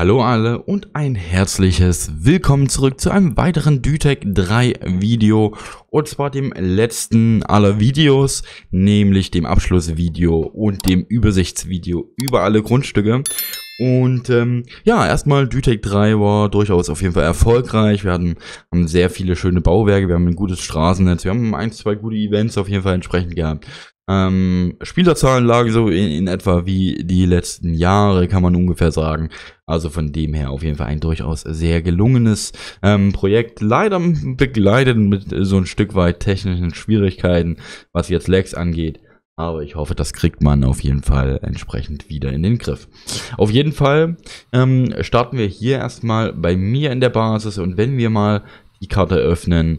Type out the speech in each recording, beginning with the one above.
Hallo alle und ein herzliches Willkommen zurück zu einem weiteren Dutech 3 Video und zwar dem letzten aller Videos, nämlich dem Abschlussvideo und dem Übersichtsvideo über alle Grundstücke. Und ähm, ja, erstmal Dutech 3 war durchaus auf jeden Fall erfolgreich. Wir hatten, haben sehr viele schöne Bauwerke, wir haben ein gutes Straßennetz, wir haben ein, zwei gute Events auf jeden Fall entsprechend gehabt. Ähm, Spielerzahlen lagen so in, in, etwa wie die letzten Jahre, kann man ungefähr sagen. Also von dem her auf jeden Fall ein durchaus sehr gelungenes ähm, Projekt. Leider begleitet mit so ein Stück weit technischen Schwierigkeiten, was jetzt Lags angeht. Aber ich hoffe, das kriegt man auf jeden Fall entsprechend wieder in den Griff. Auf jeden Fall ähm, starten wir hier erstmal bei mir in der Basis und wenn wir mal die Karte öffnen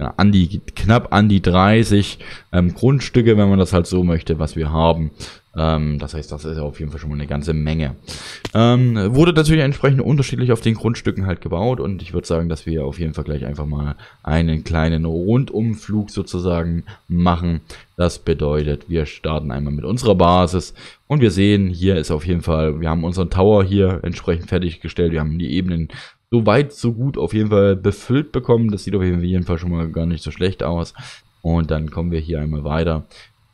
an die, knapp an die 30 ähm, Grundstücke, wenn man das halt so möchte, was wir haben. Ähm, das heißt, das ist auf jeden Fall schon mal eine ganze Menge. Ähm, wurde natürlich entsprechend unterschiedlich auf den Grundstücken halt gebaut und ich würde sagen, dass wir auf jeden Fall gleich einfach mal einen kleinen Rundumflug sozusagen machen. Das bedeutet, wir starten einmal mit unserer Basis und wir sehen, hier ist auf jeden Fall, wir haben unseren Tower hier entsprechend fertiggestellt, wir haben die Ebenen so weit, so gut auf jeden Fall befüllt bekommen. Das sieht auf jeden Fall schon mal gar nicht so schlecht aus. Und dann kommen wir hier einmal weiter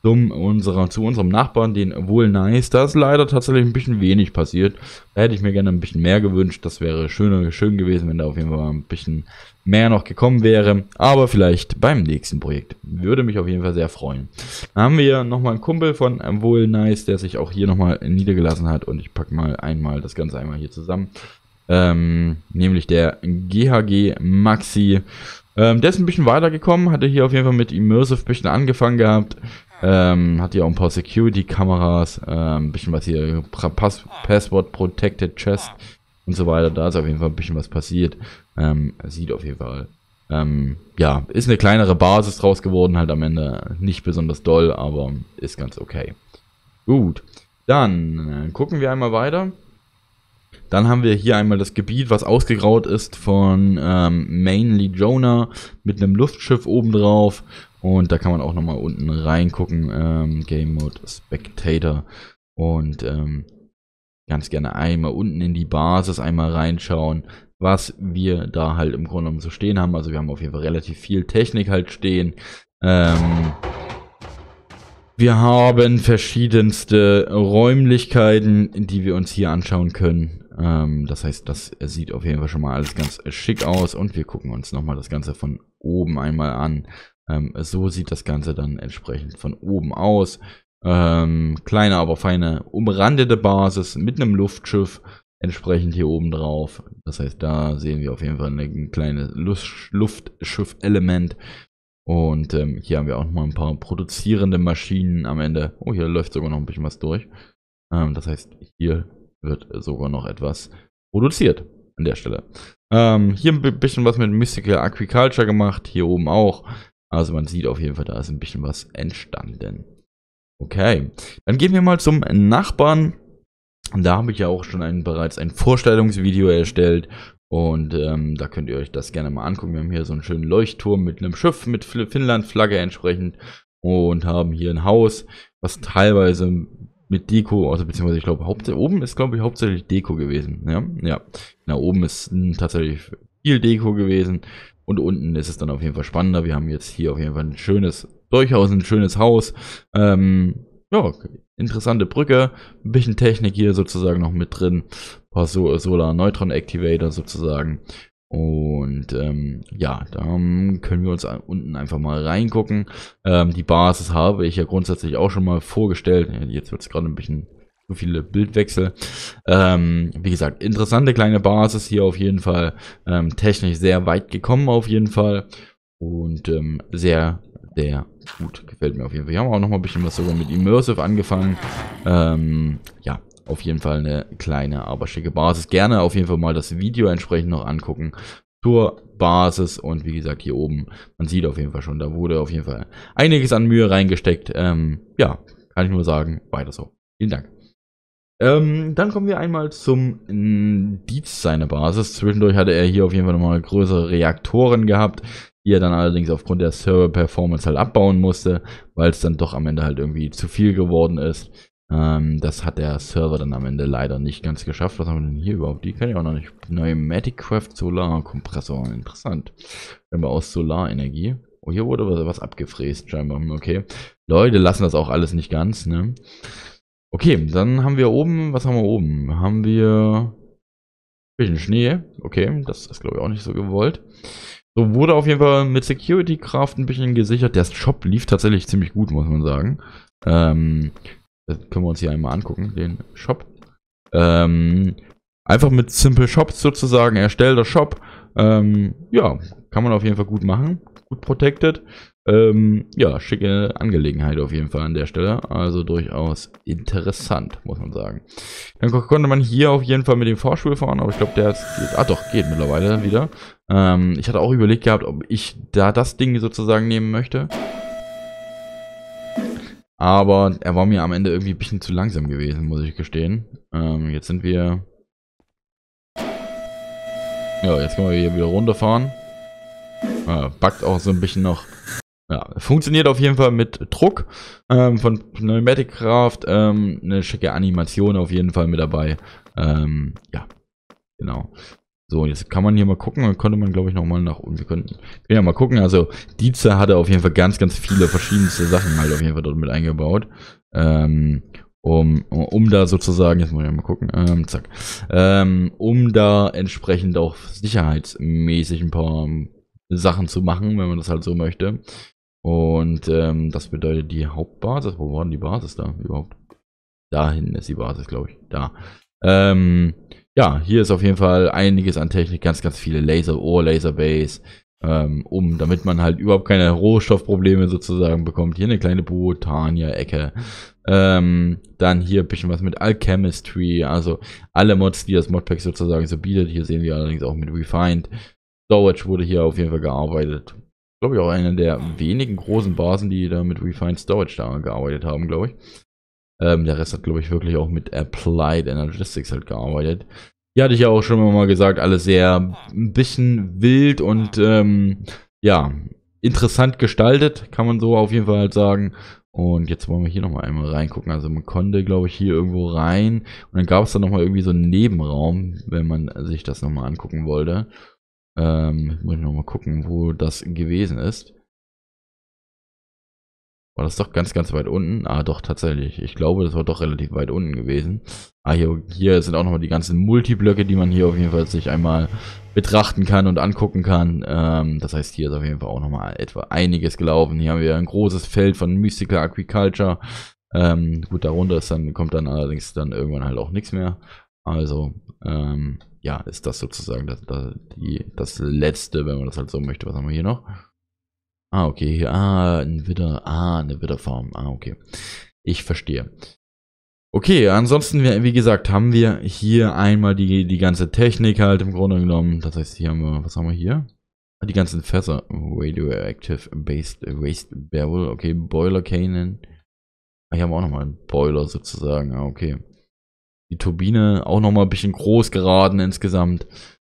zum unserer, zu unserem Nachbarn, den wohl nice. Da ist leider tatsächlich ein bisschen wenig passiert. Da hätte ich mir gerne ein bisschen mehr gewünscht. Das wäre schöner, schön gewesen, wenn da auf jeden Fall ein bisschen mehr noch gekommen wäre. Aber vielleicht beim nächsten Projekt. Würde mich auf jeden Fall sehr freuen. Dann haben wir nochmal einen Kumpel von wohl nice, der sich auch hier nochmal niedergelassen hat. Und ich packe mal einmal das Ganze einmal hier zusammen ähm, nämlich der GHG Maxi. Ähm, der ist ein bisschen weitergekommen, hatte hier auf jeden Fall mit Immersive ein bisschen angefangen gehabt. Ähm, hat hier auch ein paar Security-Kameras, ähm, ein bisschen was hier, Pass Password Protected Chest und so weiter. Da ist auf jeden Fall ein bisschen was passiert. Ähm, sieht auf jeden Fall. Ähm, ja, ist eine kleinere Basis draus geworden, halt am Ende nicht besonders doll, aber ist ganz okay. Gut, dann äh, gucken wir einmal weiter. Dann haben wir hier einmal das Gebiet, was ausgegraut ist von ähm, Mainly Jonah mit einem Luftschiff obendrauf. Und da kann man auch nochmal unten reingucken. Ähm, Game Mode Spectator. Und ähm, ganz gerne einmal unten in die Basis einmal reinschauen, was wir da halt im Grunde genommen so stehen haben. Also wir haben auf jeden Fall relativ viel Technik halt stehen. Ähm, wir haben verschiedenste Räumlichkeiten, die wir uns hier anschauen können. Ähm, das heißt, das sieht auf jeden Fall schon mal alles ganz schick aus und wir gucken uns nochmal das Ganze von oben einmal an. Ähm, so sieht das Ganze dann entsprechend von oben aus. Ähm, kleine, aber feine, umrandete Basis mit einem Luftschiff entsprechend hier oben drauf. Das heißt, da sehen wir auf jeden Fall ein kleines Luftschiff-Element. Und ähm, hier haben wir auch noch mal ein paar produzierende Maschinen am Ende. Oh, hier läuft sogar noch ein bisschen was durch. Ähm, das heißt, hier wird sogar noch etwas produziert an der Stelle. Ähm, hier ein bisschen was mit Mystical Aquaculture gemacht, hier oben auch. Also man sieht auf jeden Fall, da ist ein bisschen was entstanden. Okay, dann gehen wir mal zum Nachbarn. Da habe ich ja auch schon ein, bereits ein Vorstellungsvideo erstellt. Und ähm, da könnt ihr euch das gerne mal angucken. Wir haben hier so einen schönen Leuchtturm mit einem Schiff mit Finnland-Flagge entsprechend. Und haben hier ein Haus, was teilweise mit Deko, also beziehungsweise ich glaube, hauptsächlich oben ist, glaube ich, hauptsächlich Deko gewesen. Ja, ja. Na, oben ist mh, hm, tatsächlich viel Deko gewesen. Und unten ist es dann auf jeden Fall spannender. Wir haben jetzt hier auf jeden Fall ein schönes, durchaus ein schönes Haus. Ähm, ja, interessante Brücke. Ein bisschen Technik hier sozusagen noch mit drin. Ein paar Solar Neutron Activator sozusagen. Und ähm, ja, da können wir uns unten einfach mal reingucken. Ähm, die Basis habe ich ja grundsätzlich auch schon mal vorgestellt. Jetzt wird es gerade ein bisschen so viele Bildwechsel. Ähm, wie gesagt, interessante kleine Basis hier auf jeden Fall. Ähm, technisch sehr weit gekommen auf jeden Fall. Und ähm, sehr, sehr gut. Gefällt mir auf jeden Fall. Wir haben auch noch mal ein bisschen was sogar mit Immersive angefangen. Ähm, ja, auf jeden Fall eine kleine, aber schicke Basis. Gerne auf jeden Fall mal das Video entsprechend noch angucken zur Basis und wie gesagt hier oben, man sieht auf jeden Fall schon, da wurde auf jeden Fall einiges an Mühe reingesteckt. Ähm, ja, kann ich nur sagen, weiter so. Vielen Dank. Ähm, dann kommen wir einmal zum Dietz seiner Basis. Zwischendurch hatte er hier auf jeden Fall nochmal größere Reaktoren gehabt, die er dann allerdings aufgrund der Server-Performance halt abbauen musste, weil es dann doch am Ende halt irgendwie zu viel geworden ist. Ähm, das hat der Server dann am Ende leider nicht ganz geschafft. Was haben wir denn hier überhaupt? Die kann ich auch noch nicht. Neue Maticraft Solar Kompressor. Interessant. Scheinbar aus Solarenergie. Oh, hier wurde was, abgefräst, scheinbar. Hm, okay. Leute lassen das auch alles nicht ganz, ne? Okay, dann haben wir oben, was haben wir oben? Haben wir bisschen Schnee. Okay, das ist glaube ich auch nicht so gewollt. So wurde auf jeden Fall mit Security Craft ein bisschen gesichert. Der Shop lief tatsächlich ziemlich gut, muss man sagen. Ähm, das können wir uns hier einmal angucken, den Shop. Ähm, einfach mit Simple Shops sozusagen, erstellter Shop. Ähm, ja, kann man auf jeden Fall gut machen. Gut protected. Ähm, ja, schicke Angelegenheit auf jeden Fall an der Stelle. Also durchaus interessant, muss man sagen. Dann konnte man hier auf jeden Fall mit dem Vorschul fahren, aber ich glaube, der ist. Ah doch, geht mittlerweile wieder. Ähm, ich hatte auch überlegt gehabt, ob ich da das Ding sozusagen nehmen möchte. Aber er war mir am Ende irgendwie ein bisschen zu langsam gewesen, muss ich gestehen. Ähm, jetzt sind wir... Ja, jetzt können wir hier wieder runterfahren. Ja, backt auch so ein bisschen noch. Ja, funktioniert auf jeden Fall mit Druck ähm, von Pneumatic Craft. Ähm, eine schicke Animation auf jeden Fall mit dabei. Ähm, ja, genau. So, jetzt kann man hier mal gucken, dann könnte man glaube ich nochmal nach unten. Wir könnten ja mal gucken, also Dietzer hatte auf jeden Fall ganz, ganz viele verschiedenste Sachen halt auf jeden Fall dort mit eingebaut. Ähm, um, um da sozusagen, jetzt muss ich mal gucken, ähm, zack, ähm, um da entsprechend auch sicherheitsmäßig ein paar Sachen zu machen, wenn man das halt so möchte. Und ähm, das bedeutet die Hauptbasis, wo war denn die Basis da überhaupt? Da hinten ist die Basis, glaube ich, da. Ähm, ja, hier ist auf jeden Fall einiges an Technik, ganz, ganz viele Laser-Ohr, Laser-Base, ähm, um, damit man halt überhaupt keine Rohstoffprobleme sozusagen bekommt. Hier eine kleine Botania-Ecke. Ähm, dann hier ein bisschen was mit Alchemistry, also alle Mods, die das Modpack sozusagen so bietet. Hier sehen wir allerdings auch mit Refined. Storage wurde hier auf jeden Fall gearbeitet. Glaube ich auch einer der wenigen großen Basen, die da mit Refined Storage da gearbeitet haben, glaube ich. Ähm, der Rest hat, glaube ich, wirklich auch mit Applied Energetics halt gearbeitet. Hier hatte ich ja auch schon mal gesagt, alles sehr ein bisschen wild und ähm, ja, interessant gestaltet, kann man so auf jeden Fall halt sagen. Und jetzt wollen wir hier nochmal einmal reingucken. Also man konnte, glaube ich, hier irgendwo rein. Und dann gab es da nochmal irgendwie so einen Nebenraum, wenn man sich das nochmal angucken wollte. Ähm, muss ich nochmal gucken, wo das gewesen ist. War das doch ganz, ganz weit unten? Ah, doch, tatsächlich. Ich glaube, das war doch relativ weit unten gewesen. Ah, hier, hier sind auch nochmal die ganzen Multiblöcke, die man hier auf jeden Fall sich einmal betrachten kann und angucken kann. Ähm, das heißt, hier ist auf jeden Fall auch nochmal etwa einiges gelaufen. Hier haben wir ein großes Feld von Mystical Agriculture. Ähm, gut, darunter ist dann, kommt dann allerdings dann irgendwann halt auch nichts mehr. Also, ähm, ja, ist das sozusagen das, das, die, das letzte, wenn man das halt so möchte. Was haben wir hier noch? Ah, okay. Ah, ein Widder. Ah, eine Widderform. Ah, okay. Ich verstehe. Okay, ansonsten, wie gesagt, haben wir hier einmal die, die ganze Technik halt im Grunde genommen. Das heißt, hier haben wir, was haben wir hier? Ah, die ganzen Fässer. Radioactive Based Waste Barrel. Okay, Boiler Cannon. Ah, hier haben wir auch nochmal einen Boiler sozusagen. Ah, okay. Die Turbine auch nochmal ein bisschen groß geraten insgesamt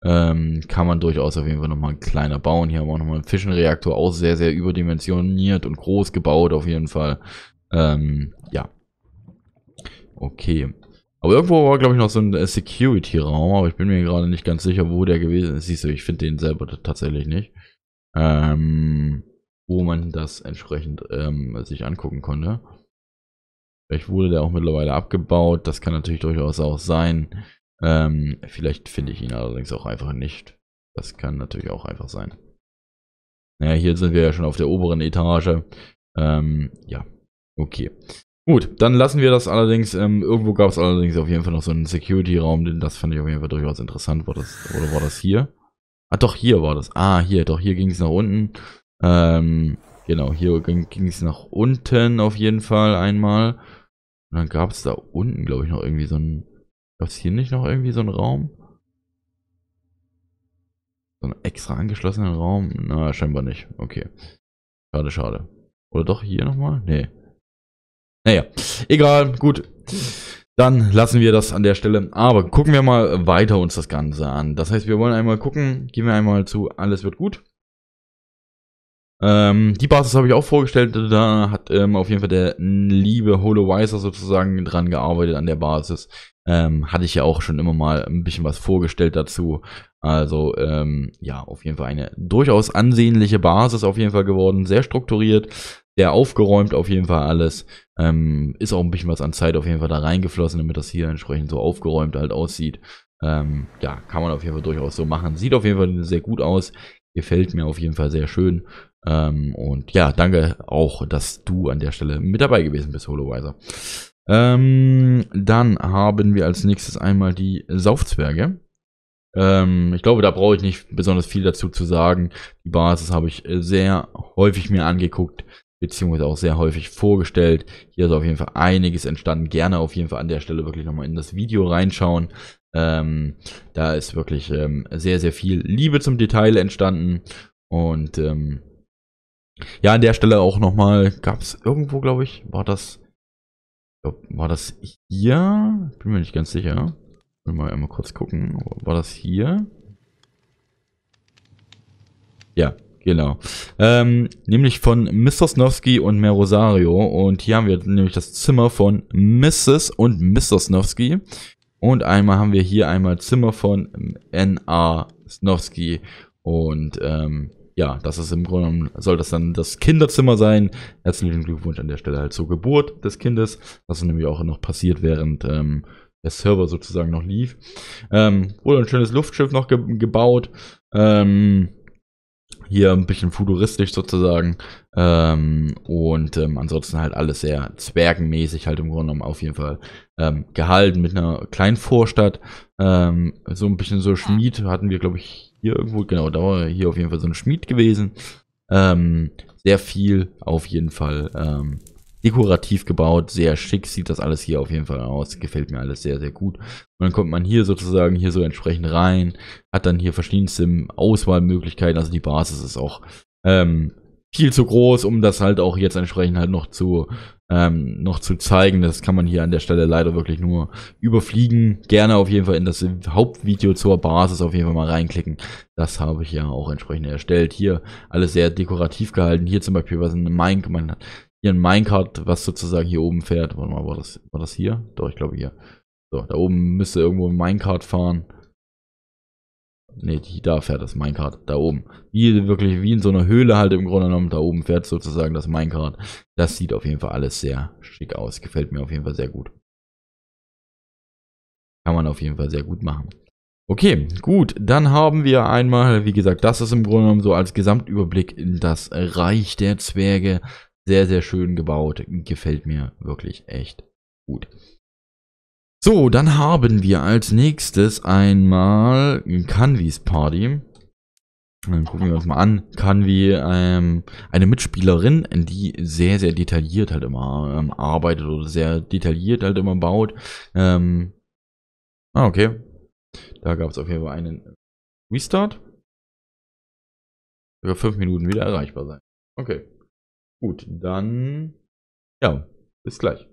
ähm, kann man durchaus auf jeden Fall nochmal ein kleiner bauen. Hier haben wir auch nochmal einen Fischenreaktor, auch sehr, sehr überdimensioniert und groß gebaut auf jeden Fall. Ähm, ja. Okay. Aber irgendwo war, glaube ich, noch so ein äh, Security-Raum, aber ich bin mir gerade nicht ganz sicher, wo der gewesen ist. Siehst du, ich finde den selber tatsächlich nicht. Ähm, wo man das entsprechend ähm, sich angucken konnte. Vielleicht wurde der auch mittlerweile abgebaut, das kann natürlich durchaus auch sein. Ähm, vielleicht finde ich ihn allerdings auch einfach nicht. Das kann natürlich auch einfach sein. Naja, hier sind wir ja schon auf der oberen Etage. Ähm, ja, okay. Gut, dann lassen wir das allerdings. Ähm, irgendwo gab es allerdings auf jeden Fall noch so einen Security-Raum, denn das fand ich auf jeden Fall durchaus interessant. War das, oder war das hier? Ah, doch, hier war das. Ah, hier, doch, hier ging es nach unten. Ähm, genau, hier ging es nach unten auf jeden Fall einmal. Und dann gab es da unten, glaube ich, noch irgendwie so einen Gab hier nicht noch irgendwie so einen Raum? So einen extra angeschlossenen Raum? Na, scheinbar nicht. Okay. Schade, schade. Oder doch hier nochmal? Nee. Naja, egal, gut. Dann lassen wir das an der Stelle. Aber gucken wir mal weiter uns das Ganze an. Das heißt, wir wollen einmal gucken, gehen wir einmal zu Alles wird gut. Ähm, die Basis habe ich auch vorgestellt. Da hat ähm, auf jeden Fall der liebe Holo Weiser sozusagen dran gearbeitet an der Basis. Ähm, hatte ich ja auch schon immer mal ein bisschen was vorgestellt dazu. Also ähm, ja, auf jeden Fall eine durchaus ansehnliche Basis auf jeden Fall geworden. Sehr strukturiert, sehr aufgeräumt auf jeden Fall alles. Ähm, ist auch ein bisschen was an Zeit auf jeden Fall da reingeflossen, damit das hier entsprechend so aufgeräumt halt aussieht. Ähm, ja, kann man auf jeden Fall durchaus so machen. Sieht auf jeden Fall sehr gut aus. Gefällt mir auf jeden Fall sehr schön. Ähm, und ja, danke auch, dass du an der Stelle mit dabei gewesen bist, HoloWiser. Ähm, dann haben wir als nächstes einmal die Saufzwerge. Ähm, ich glaube, da brauche ich nicht besonders viel dazu zu sagen. Die Basis habe ich äh, sehr häufig mir angeguckt, beziehungsweise auch sehr häufig vorgestellt. Hier ist auf jeden Fall einiges entstanden. Gerne auf jeden Fall an der Stelle wirklich nochmal in das Video reinschauen. Ähm, da ist wirklich ähm, sehr, sehr viel Liebe zum Detail entstanden. Und ähm, ja, an der Stelle auch nochmal, gab es irgendwo, glaube ich, war das Glaub, war das hier? Bin mir nicht ganz sicher. Will mal einmal kurz gucken. War das hier? Ja, genau. Ähm, nämlich von Mr. Snowski und Mer Rosario. Und hier haben wir nämlich das Zimmer von Mrs. und Mr. Snowski. Und einmal haben wir hier einmal Zimmer von N.A. Snowski. Und ähm, ja, das ist im Grunde genommen, soll das dann das Kinderzimmer sein. Herzlichen Glückwunsch an der Stelle halt zur Geburt des Kindes. Das ist nämlich auch noch passiert, während ähm, der Server sozusagen noch lief. Ähm, wurde ein schönes Luftschiff noch ge gebaut. Ähm, hier ein bisschen futuristisch sozusagen. Ähm, und ähm, ansonsten halt alles sehr zwergenmäßig, halt im Grunde genommen auf jeden Fall ähm, gehalten mit einer kleinen Vorstadt. Ähm, so ein bisschen so Schmied hatten wir, glaube ich, hier irgendwo, genau, da war hier auf jeden Fall so ein Schmied gewesen. Ähm, sehr viel auf jeden Fall ähm, dekorativ gebaut, sehr schick sieht das alles hier auf jeden Fall aus, gefällt mir alles sehr, sehr gut. Und dann kommt man hier sozusagen hier so entsprechend rein, hat dann hier verschiedenste Auswahlmöglichkeiten, also die Basis ist auch ähm, viel zu groß, um das halt auch jetzt entsprechend halt noch zu ähm, noch zu zeigen. Das kann man hier an der Stelle leider wirklich nur überfliegen. Gerne auf jeden Fall in das Hauptvideo zur Basis auf jeden Fall mal reinklicken. Das habe ich ja auch entsprechend erstellt. Hier alles sehr dekorativ gehalten. Hier zum Beispiel was ein Mine, hier ein Minecart, was sozusagen hier oben fährt. Warte mal, war das, war das hier? Doch, ich glaube hier. So, da oben müsste irgendwo ein Minecart fahren. Ne, da fährt das Minecart, da oben. Wie wirklich, wie in so einer Höhle halt im Grunde genommen, da oben fährt sozusagen das Minecart. Das sieht auf jeden Fall alles sehr schick aus. Gefällt mir auf jeden Fall sehr gut. Kann man auf jeden Fall sehr gut machen. Okay, gut, dann haben wir einmal, wie gesagt, das ist im Grunde genommen so als Gesamtüberblick in das Reich der Zwerge. Sehr, sehr schön gebaut, gefällt mir wirklich echt gut. So, dann haben wir als nächstes einmal Canvis Party. Dann gucken wir uns mal an. Canvi, ähm, eine Mitspielerin, die sehr, sehr detailliert halt immer ähm, arbeitet oder sehr detailliert halt immer baut. Ähm, ah, okay. Da gab es auf jeden Fall einen Restart. Über fünf Minuten wieder erreichbar sein. Okay. Gut, dann ja, bis gleich.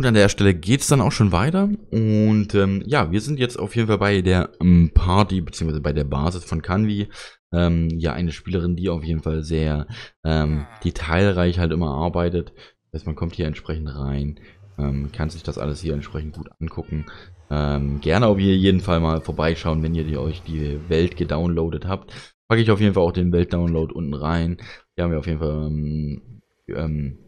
Und an der Stelle geht es dann auch schon weiter. Und ähm, ja, wir sind jetzt auf jeden Fall bei der ähm, Party, beziehungsweise bei der Basis von Kanvi. Ähm, ja, eine Spielerin, die auf jeden Fall sehr ähm, hm. detailreich halt immer arbeitet. Das heißt, man kommt hier entsprechend rein, ähm, kann sich das alles hier entsprechend gut angucken. Ähm, gerne auf jeden Fall mal vorbeischauen, wenn ihr die, euch die Welt gedownloadet habt. Packe ich auf jeden Fall auch den Weltdownload unten rein. Hier haben wir auf jeden Fall ähm, ähm,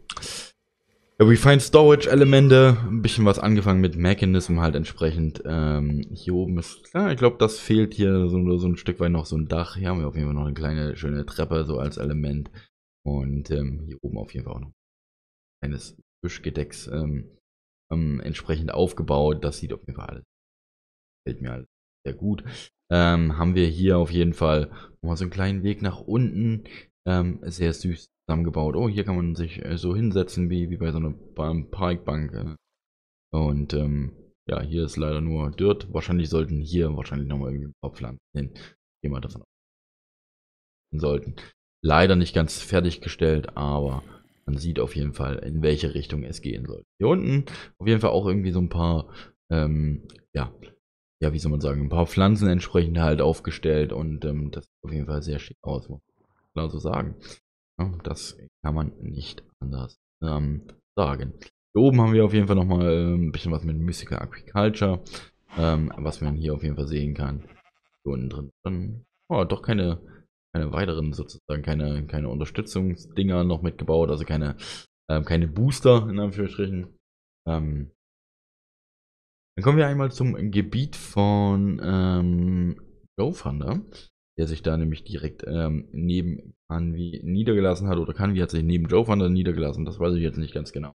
Refined Storage Elemente, ein bisschen was angefangen mit Mechanism halt entsprechend. Ähm, hier oben ist, ja, ich glaube, das fehlt hier so, so, ein Stück weit noch so ein Dach. Hier haben wir auf jeden Fall noch eine kleine, schöne Treppe so als Element. Und ähm, hier oben auf jeden Fall auch noch ein kleines Fischgedecks ähm, ähm, entsprechend aufgebaut. Das sieht auf jeden Fall alles, fällt mir alles sehr gut. Ähm, haben wir hier auf jeden Fall nochmal so einen kleinen Weg nach unten. Ähm, sehr süß zusammengebaut. Oh, hier kann man sich äh, so hinsetzen wie, wie bei so einer Parkbank. Und ähm, ja, hier ist leider nur Dirt. Wahrscheinlich sollten hier wahrscheinlich nochmal irgendwie ein paar Pflanzen hin. Gehen wir davon aus. Sollten. Leider nicht ganz fertiggestellt, aber man sieht auf jeden Fall, in welche Richtung es gehen soll. Hier unten auf jeden Fall auch irgendwie so ein paar, ähm, ja, ja, wie soll man sagen, ein paar Pflanzen entsprechend halt aufgestellt und ähm, das sieht auf jeden Fall sehr schick aus, muss man so sagen. Oh, das kann man nicht anders ähm, sagen. Hier oben haben wir auf jeden Fall nochmal ähm, ein bisschen was mit Mystical Agriculture, ähm, was man hier auf jeden Fall sehen kann. Hier unten drin. Dann, oh, doch keine, keine weiteren sozusagen, keine, keine Unterstützungsdinger noch mitgebaut, also keine, ähm, keine Booster in Anführungsstrichen. Ähm, dann kommen wir einmal zum Gebiet von ähm, Go Thunder der sich da nämlich direkt ähm, neben Kanvi niedergelassen hat. Oder Kanvi hat sich neben Joe Thunder niedergelassen, das weiß ich jetzt nicht ganz genau.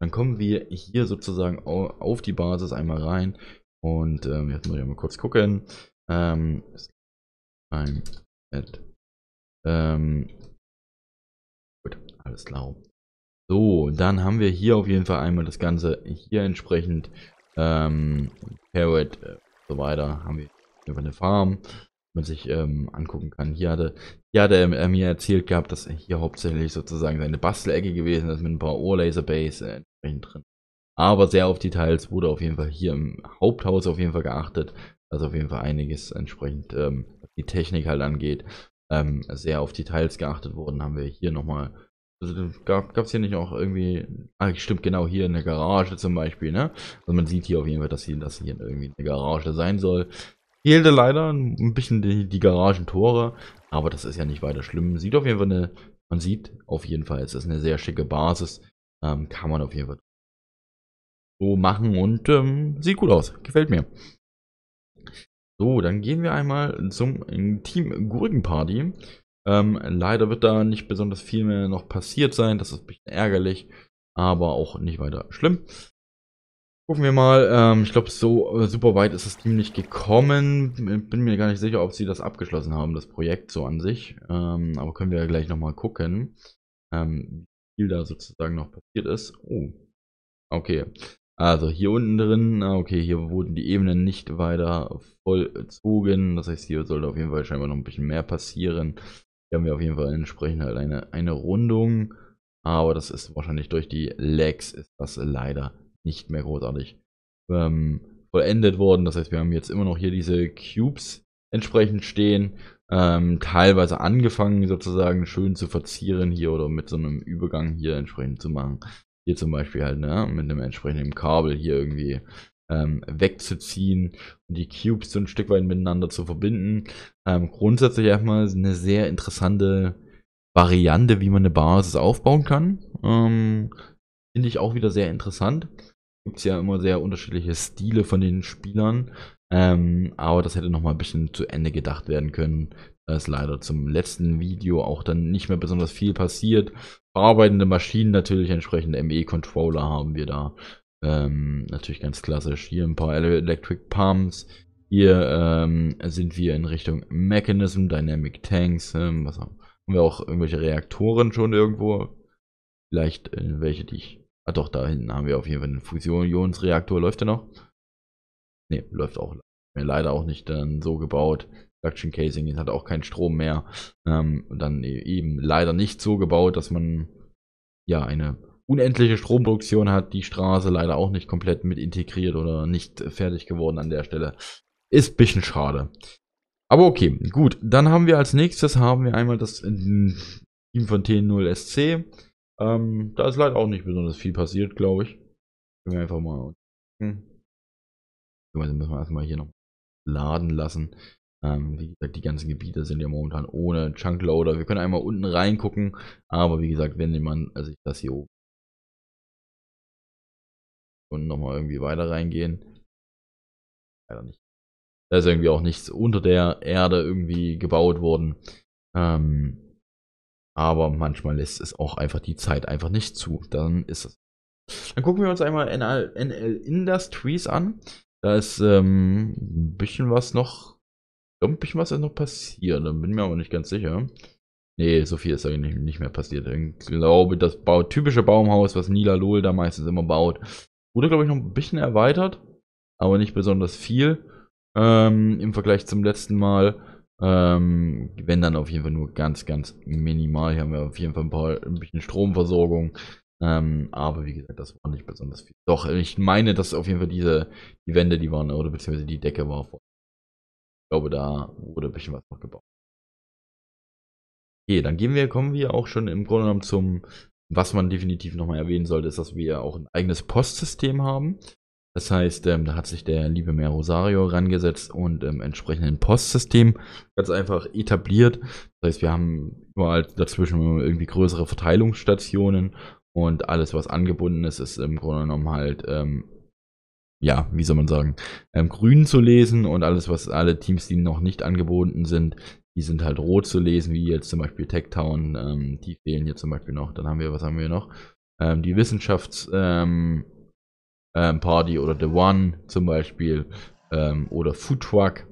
Dann kommen wir hier sozusagen auf die Basis einmal rein. Und ähm, jetzt muss ich mal kurz gucken. Ähm, ähm, gut, alles klar. So, dann haben wir hier auf jeden Fall einmal das Ganze hier entsprechend. Ähm, Parrot, äh, so weiter. Haben wir über eine Farm man sich ähm, angucken kann. Hier hatte, hier hatte er, er mir erzählt gehabt, dass hier hauptsächlich sozusagen seine Bastelecke gewesen ist mit ein paar Ohrlaserbase äh, entsprechend drin. Aber sehr auf Details wurde auf jeden Fall hier im Haupthaus auf jeden Fall geachtet. Also auf jeden Fall einiges entsprechend, ähm, was die Technik halt angeht, ähm, sehr auf Details geachtet wurden, haben wir hier nochmal. Also gab es hier nicht auch irgendwie. Ah, stimmt, genau hier in der Garage zum Beispiel, ne? Also man sieht hier auf jeden Fall, dass hier, dass hier irgendwie eine Garage sein soll. Fehlte leider ein bisschen die, die Garagentore, aber das ist ja nicht weiter schlimm. Sieht auf jeden Fall eine, man sieht auf jeden Fall, es ist eine sehr schicke Basis. Ähm, kann man auf jeden Fall so machen und ähm, sieht gut aus. Gefällt mir. So, dann gehen wir einmal zum Team Gurkenparty. Ähm, leider wird da nicht besonders viel mehr noch passiert sein. Das ist ein bisschen ärgerlich, aber auch nicht weiter schlimm. Gucken wir mal. Ähm, ich glaube, so äh, super weit ist das Team nicht gekommen. Bin mir gar nicht sicher, ob sie das abgeschlossen haben, das Projekt so an sich. Ähm, aber können wir ja gleich nochmal gucken, ähm, wie viel da sozusagen noch passiert ist. Oh, okay. Also hier unten drin, okay, hier wurden die Ebenen nicht weiter vollzogen. Das heißt, hier sollte auf jeden Fall scheinbar noch ein bisschen mehr passieren. Hier haben wir auf jeden Fall entsprechend halt eine, eine Rundung. Aber das ist wahrscheinlich durch die Lags ist das leider nicht mehr großartig ähm, vollendet worden. Das heißt, wir haben jetzt immer noch hier diese Cubes entsprechend stehen. Ähm, teilweise angefangen sozusagen schön zu verzieren hier oder mit so einem Übergang hier entsprechend zu machen. Hier zum Beispiel halt ne, mit einem entsprechenden Kabel hier irgendwie ähm, wegzuziehen und die Cubes so ein Stück weit miteinander zu verbinden. Ähm, grundsätzlich erstmal eine sehr interessante Variante, wie man eine Basis aufbauen kann. Ähm, finde ich auch wieder sehr interessant gibt es ja immer sehr unterschiedliche Stile von den Spielern. Ähm, aber das hätte nochmal ein bisschen zu Ende gedacht werden können. Da ist leider zum letzten Video auch dann nicht mehr besonders viel passiert. Verarbeitende Maschinen natürlich entsprechend ME-Controller haben wir da. Ähm, natürlich ganz klassisch. Hier ein paar Electric Pumps. Hier ähm, sind wir in Richtung Mechanism, Dynamic Tanks. Ähm, was haben, haben wir auch irgendwelche Reaktoren schon irgendwo? Vielleicht äh, welche, die ich Ah doch, da hinten haben wir auf jeden Fall den Fusionsreaktor. Läuft der noch? Ne, läuft auch leider auch nicht dann so gebaut. Production Casing hat auch keinen Strom mehr. Ähm, dann e-, eben leider nicht so gebaut, dass man ja eine unendliche Stromproduktion hat. Die Straße leider auch nicht komplett mit integriert oder nicht fertig geworden an der Stelle. Ist ein bisschen schade. Aber okay, gut. Dann haben wir als nächstes haben wir einmal das Team von T0SC. Ähm, da ist leider auch nicht besonders viel passiert, glaube ich. Können wir einfach mal. Hm. Also müssen wir erstmal hier noch laden lassen. Ähm, wie gesagt, die ganzen Gebiete sind ja momentan ohne Chunkloader. Wir können einmal unten reingucken, aber wie gesagt, wenn man also ich das hier oben und nochmal irgendwie weiter reingehen. Leider nicht. Da ist irgendwie auch nichts unter der Erde irgendwie gebaut worden. Ähm, aber manchmal lässt es auch einfach die Zeit einfach nicht zu. Dann ist es. Dann gucken wir uns einmal NL, NL Industries an. Da ist ähm, ein bisschen was noch. Ein bisschen was ist noch passiert. Da bin ich mir aber nicht ganz sicher. Nee, so viel ist eigentlich nicht mehr passiert. Ich glaube, das baut, typische Baumhaus, was Nila Lol da meistens immer baut, wurde, glaube ich, noch ein bisschen erweitert. Aber nicht besonders viel. Ähm, Im Vergleich zum letzten Mal. Ähm, wenn dann auf jeden Fall nur ganz, ganz minimal. Hier haben wir auf jeden Fall ein, paar, ein bisschen Stromversorgung. Ähm, aber wie gesagt, das war nicht besonders viel. Doch, ich meine, dass auf jeden Fall diese die Wände, die waren, oder beziehungsweise die Decke war voll. Ich glaube, da wurde ein bisschen was noch gebaut. Okay, dann gehen wir, kommen wir auch schon im Grunde genommen zum, was man definitiv nochmal erwähnen sollte, ist, dass wir auch ein eigenes Postsystem haben. Das heißt, ähm, da hat sich der liebe Mehr Rosario rangesetzt und im ähm, entsprechenden Postsystem ganz einfach etabliert. Das heißt, wir haben überall dazwischen irgendwie größere Verteilungsstationen und alles, was angebunden ist, ist im Grunde genommen halt, ähm, ja, wie soll man sagen, ähm, grün zu lesen und alles, was alle Teams, die noch nicht angebunden sind, die sind halt rot zu lesen, wie jetzt zum Beispiel Tech Town, ähm, die fehlen hier zum Beispiel noch. Dann haben wir, was haben wir noch? Ähm, die Wissenschafts- ähm, Party oder The One zum Beispiel ähm, oder Food Truck.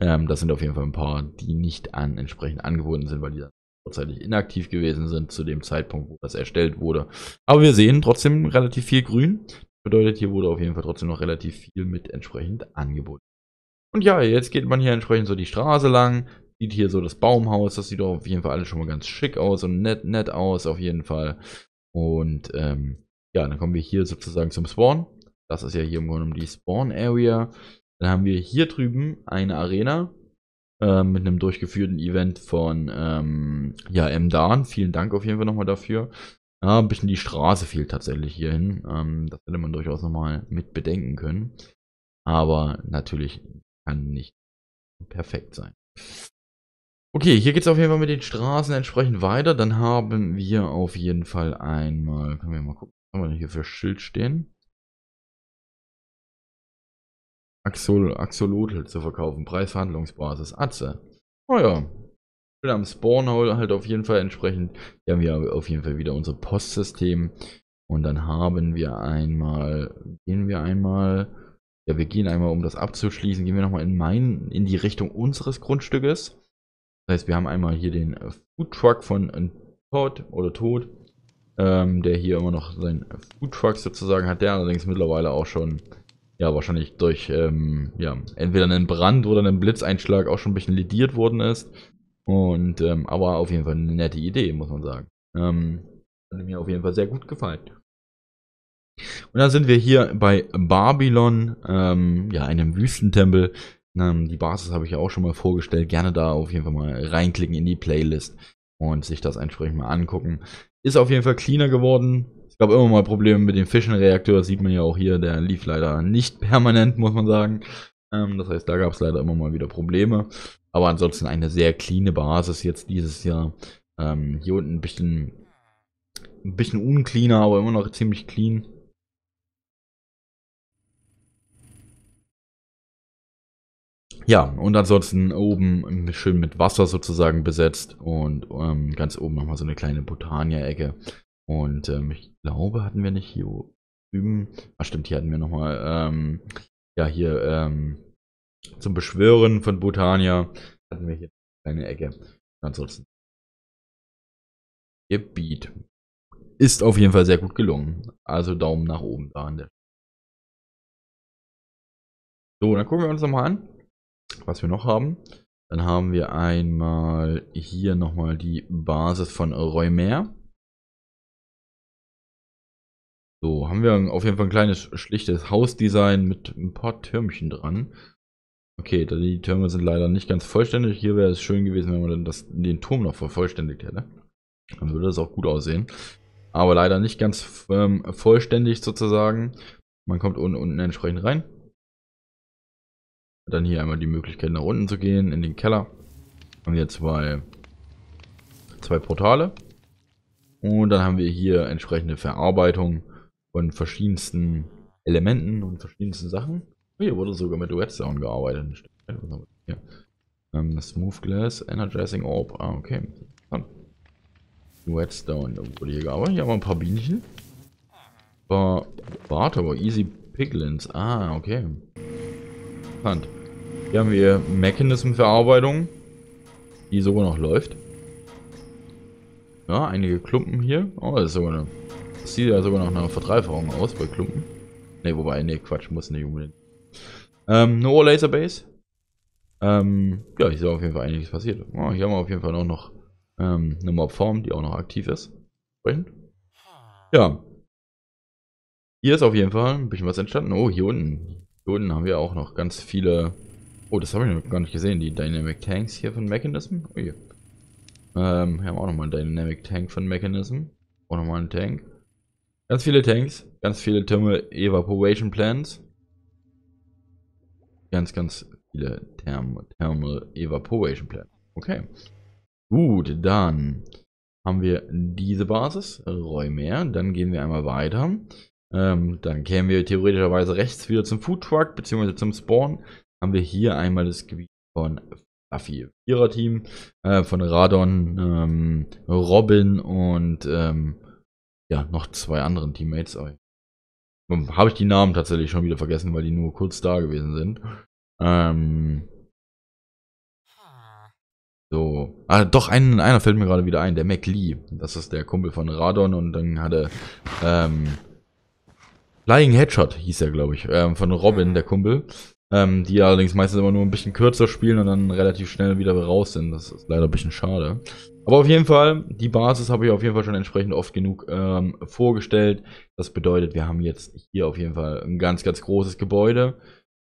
Ähm, das sind auf jeden Fall ein paar, die nicht an entsprechend angebunden sind, weil die dann vorzeitig inaktiv gewesen sind zu dem Zeitpunkt, wo das erstellt wurde. Aber wir sehen trotzdem relativ viel grün. Bedeutet, hier wurde auf jeden Fall trotzdem noch relativ viel mit entsprechend angeboten. Und ja, jetzt geht man hier entsprechend so die Straße lang, sieht hier so das Baumhaus, das sieht doch auf jeden Fall alles schon mal ganz schick aus und nett, nett aus auf jeden Fall. Und ähm, ja, dann kommen wir hier sozusagen zum Spawn. Das ist ja hier im Grunde um die Spawn Area. Dann haben wir hier drüben eine Arena äh, mit einem durchgeführten Event von ähm, ja, MDAN. Vielen Dank auf jeden Fall nochmal dafür. Ja, ein bisschen die Straße fehlt tatsächlich hierhin. Ähm, das hätte man durchaus nochmal mit bedenken können. Aber natürlich kann nicht perfekt sein. Okay, hier geht es auf jeden Fall mit den Straßen entsprechend weiter. Dann haben wir auf jeden Fall einmal, können wir mal gucken, was haben wir denn hier für Schild stehen? Axol Axolotl zu verkaufen. Preisverhandlungsbasis. Atze. Oh wir haben bin am Spawnhole halt auf jeden Fall entsprechend. Hier haben wir auf jeden Fall wieder unser Postsystem. Und dann haben wir einmal, gehen wir einmal, ja, wir gehen einmal, um das abzuschließen, gehen wir nochmal in meinen, in die Richtung unseres Grundstückes. Das heißt, wir haben einmal hier den Food Truck von äh, Todd oder Tod, ähm, der hier immer noch seinen Food Truck sozusagen hat, der allerdings mittlerweile auch schon ja, wahrscheinlich durch ähm, ja, entweder einen Brand oder einen Blitzeinschlag auch schon ein bisschen lidiert worden ist. Und ähm, aber auf jeden Fall eine nette Idee, muss man sagen. Ähm, hat mir auf jeden Fall sehr gut gefallen. Und dann sind wir hier bei Babylon, ähm, ja, einem Wüstentempel. Ähm, die Basis habe ich ja auch schon mal vorgestellt. Gerne da auf jeden Fall mal reinklicken in die Playlist und sich das entsprechend mal angucken. Ist auf jeden Fall cleaner geworden. Es gab immer mal Probleme mit dem Fission-Reaktor, das sieht man ja auch hier, der lief leider nicht permanent, muss man sagen. Ähm, das heißt, da gab es leider immer mal wieder Probleme. Aber ansonsten eine sehr clean Basis jetzt dieses Jahr. Ähm, hier unten ein bisschen, ein bisschen uncleaner, aber immer noch ziemlich clean. Ja, und ansonsten oben schön mit Wasser sozusagen besetzt und ähm, ganz oben nochmal so eine kleine Botania-Ecke. Und ähm, ich glaube, hatten wir nicht hier drüben. Ach stimmt, hier hatten wir nochmal. Ähm, ja, hier ähm, zum Beschwören von Botania hatten wir hier eine Ecke. Ansonsten. Gebiet. Ist auf jeden Fall sehr gut gelungen. Also Daumen nach oben da an der So, dann gucken wir uns nochmal an, was wir noch haben. Dann haben wir einmal hier nochmal die Basis von Reumer. So, haben wir auf jeden Fall ein kleines, schlichtes Hausdesign mit ein paar Türmchen dran. Okay, die Türme sind leider nicht ganz vollständig. Hier wäre es schön gewesen, wenn man das, den Turm noch vervollständigt hätte. Dann würde das auch gut aussehen. Aber leider nicht ganz ähm, vollständig sozusagen. Man kommt unten, unten entsprechend rein. Dann hier einmal die Möglichkeit nach unten zu gehen, in den Keller. Haben wir zwei, zwei Portale. Und dann haben wir hier entsprechende Verarbeitung von verschiedensten Elementen und verschiedensten Sachen. Oh, hier wurde sogar mit Redstone gearbeitet. Ja. Ähm, Smooth Glass, Energizing Orb. Ah, okay. Dann. da wurde hier gearbeitet. Hier haben wir ein paar Bienchen. War, warte, aber Easy Piglins. Ah, okay. Interessant. Hier haben wir Mechanism-Verarbeitung, die sogar noch läuft. Ja, einige Klumpen hier. Oh, das ist sogar eine sieht ja sogar noch eine Verdreifachung aus bei Klumpen. Ne, wobei, ne, Quatsch, muss nicht unbedingt. Ähm, eine Laser Base. Ähm, ja, hier ist auf jeden Fall einiges passiert. Oh, hier haben wir auf jeden Fall auch noch ähm, eine Mobform, die auch noch aktiv ist. Sprechen. Ja. Hier ist auf jeden Fall ein bisschen was entstanden. Oh, hier unten. Hier unten haben wir auch noch ganz viele. Oh, das habe ich noch gar nicht gesehen. Die Dynamic Tanks hier von Mechanism. Oh, hier. Ähm, hier haben wir auch nochmal einen Dynamic Tank von Mechanism. Auch nochmal einen Tank. Ganz viele Tanks, ganz viele Thermal Evaporation Plants. Ganz, ganz viele Therm Thermal Evaporation Plants. Okay. Gut, dann haben wir diese Basis, Räumer. Dann gehen wir einmal weiter. Ähm, dann kämen wir theoretischerweise rechts wieder zum Food Truck bzw. zum Spawn. Haben wir hier einmal das Gebiet von Fluffy Vierer Team, äh, von Radon, ähm, Robin und ähm, ja, noch zwei anderen Teammates. Habe ich die Namen tatsächlich schon wieder vergessen, weil die nur kurz da gewesen sind. Ähm, so. Ah, doch, einen, einer fällt mir gerade wieder ein, der McLee. Das ist der Kumpel von Radon und dann hatte ähm, Flying Headshot hieß er, glaube ich, ähm, von Robin, mhm. der Kumpel. Ähm, die allerdings meistens immer nur ein bisschen kürzer spielen und dann relativ schnell wieder raus sind. Das ist leider ein bisschen schade. Aber auf jeden Fall, die Basis habe ich auf jeden Fall schon entsprechend oft genug ähm, vorgestellt. Das bedeutet, wir haben jetzt hier auf jeden Fall ein ganz, ganz großes Gebäude.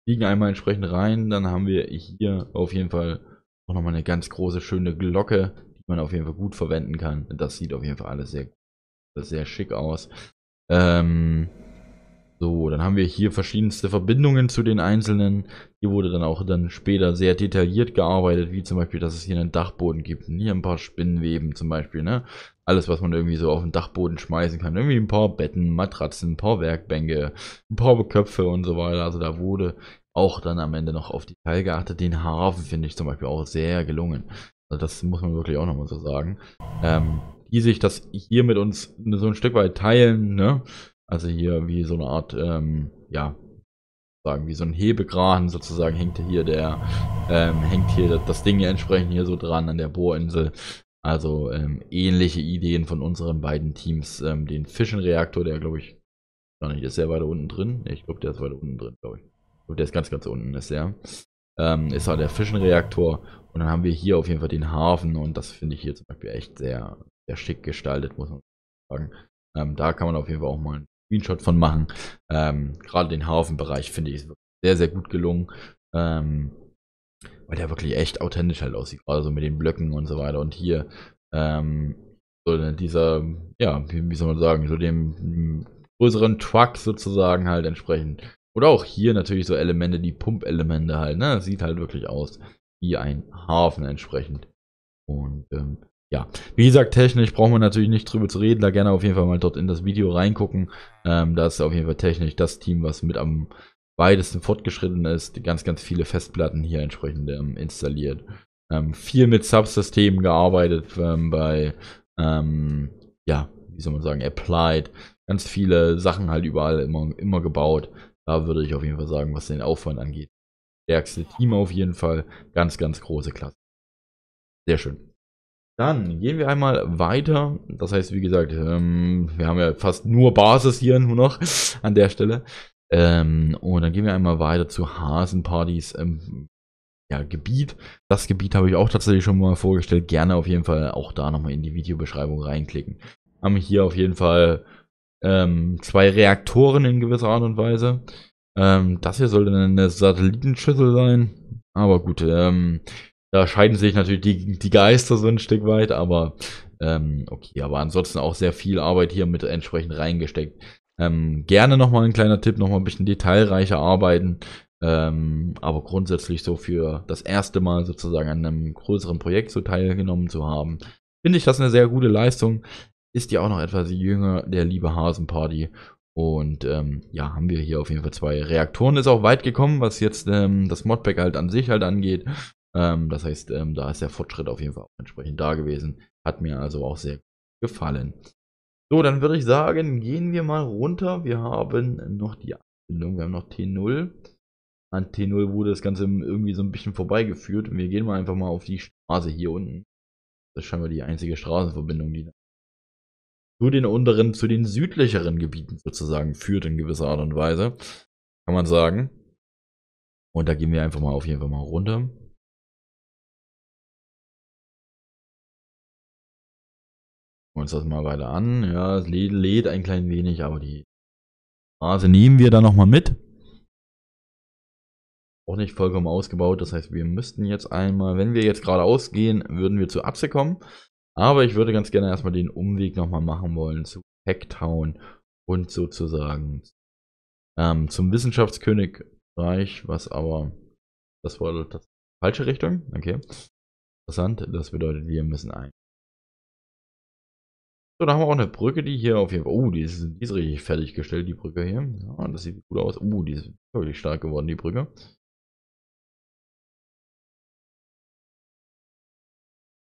Biegen einmal entsprechend rein, dann haben wir hier auf jeden Fall auch nochmal eine ganz große, schöne Glocke, die man auf jeden Fall gut verwenden kann. Das sieht auf jeden Fall alles sehr, sehr schick aus. Ähm, so, dann haben wir hier verschiedenste Verbindungen zu den einzelnen. Hier wurde dann auch dann später sehr detailliert gearbeitet, wie zum Beispiel, dass es hier einen Dachboden gibt und hier ein paar Spinnenweben zum Beispiel, ne? Alles, was man irgendwie so auf den Dachboden schmeißen kann. Irgendwie ein paar Betten, Matratzen, ein paar Werkbänke, ein paar Köpfe und so weiter. Also da wurde auch dann am Ende noch auf die Teil geachtet. Den Hafen finde ich zum Beispiel auch sehr gelungen. Also das muss man wirklich auch nochmal so sagen. Ähm, die sich das hier mit uns so ein Stück weit teilen, ne? Also hier wie so eine Art, ähm, ja, sagen, wie so ein Hebekran sozusagen hängt hier der, ähm, hängt hier das Ding entsprechend hier so dran an der Bohrinsel. Also ähm, ähnliche Ideen von unseren beiden Teams. Ähm, den Fischenreaktor, der glaube ich, gar nicht, ist der weiter unten drin? Ich glaube, der ist weiter unten drin, glaube ich. ich glaub, der ist ganz, ganz unten, ist der. Ähm, ist halt der Fischenreaktor. Und dann haben wir hier auf jeden Fall den Hafen und das finde ich hier zum Beispiel echt sehr, sehr schick gestaltet, muss man sagen. Ähm, da kann man auf jeden Fall auch mal Screenshot von machen. Ähm, Gerade den Hafenbereich finde ich sehr, sehr gut gelungen. Ähm, weil der wirklich echt authentisch halt aussieht, gerade so mit den Blöcken und so weiter. Und hier, ähm, so ne, dieser, ja, wie, soll man sagen, so dem hm, größeren Truck sozusagen halt entsprechend. Oder auch hier natürlich so Elemente, die Pumpelemente halt, ne? sieht halt wirklich aus wie ein Hafen entsprechend. Und ähm, ja, wie gesagt, technisch brauchen wir natürlich nicht drüber zu reden. Da gerne auf jeden Fall mal dort in das Video reingucken. Ähm, da ist auf jeden Fall technisch das Team, was mit am weitesten fortgeschritten ist. Ganz, ganz viele Festplatten hier entsprechend ähm, installiert. Ähm, viel mit Subsystemen gearbeitet ähm, bei, ähm, ja, wie soll man sagen, Applied. Ganz viele Sachen halt überall immer, immer gebaut. Da würde ich auf jeden Fall sagen, was den Aufwand angeht. Stärkste Team auf jeden Fall. Ganz, ganz große Klasse. Sehr schön. Dann gehen wir einmal weiter. Das heißt, wie gesagt, ähm, wir haben ja fast nur Basis hier nur noch an der Stelle. Ähm, und dann gehen wir einmal weiter zu Hasenpartys ähm, ja, Gebiet. Das Gebiet habe ich auch tatsächlich schon mal vorgestellt. Gerne auf jeden Fall auch da nochmal in die Videobeschreibung reinklicken. Haben hier auf jeden Fall ähm, zwei Reaktoren in gewisser Art und Weise. Ähm, das hier sollte eine Satellitenschüssel sein. Aber gut, ähm, da scheiden sich natürlich die, die Geister so ein Stück weit, aber ähm, okay, aber ansonsten auch sehr viel Arbeit hier mit entsprechend reingesteckt. Ähm, gerne nochmal ein kleiner Tipp, nochmal ein bisschen detailreicher arbeiten. Ähm, aber grundsätzlich so für das erste Mal sozusagen an einem größeren Projekt so teilgenommen zu haben, finde ich das eine sehr gute Leistung. Ist ja auch noch etwas jünger, der liebe Hasenparty. Und ähm, ja, haben wir hier auf jeden Fall zwei Reaktoren. Ist auch weit gekommen, was jetzt ähm, das Modpack halt an sich halt angeht. Ähm, das heißt, ähm, da ist der Fortschritt auf jeden Fall auch entsprechend da gewesen. Hat mir also auch sehr gefallen. So, dann würde ich sagen, gehen wir mal runter. Wir haben noch die Anbindung, wir haben noch T0. An T0 wurde das Ganze irgendwie so ein bisschen vorbeigeführt. Und wir gehen mal einfach mal auf die Straße hier unten. Das ist scheinbar die einzige Straßenverbindung, die zu den unteren, zu den südlicheren Gebieten sozusagen führt in gewisser Art und Weise. Kann man sagen. Und da gehen wir einfach mal auf jeden Fall mal runter. uns das mal weiter an. Ja, es lädt, lädt ein klein wenig, aber die Phase nehmen wir da nochmal mit. Auch nicht vollkommen ausgebaut, das heißt, wir müssten jetzt einmal, wenn wir jetzt geradeaus gehen, würden wir zu Atze kommen. Aber ich würde ganz gerne erstmal den Umweg nochmal machen wollen zu Hacktown und sozusagen ähm, zum Wissenschaftskönigreich, was aber, das war die falsche Richtung, okay. Interessant, das bedeutet, wir müssen ein so, da haben wir auch eine Brücke, die hier auf jeden Fall. Oh, die ist, die ist richtig fertiggestellt, die Brücke hier. Ja, das sieht gut aus. Oh, die ist wirklich stark geworden, die Brücke.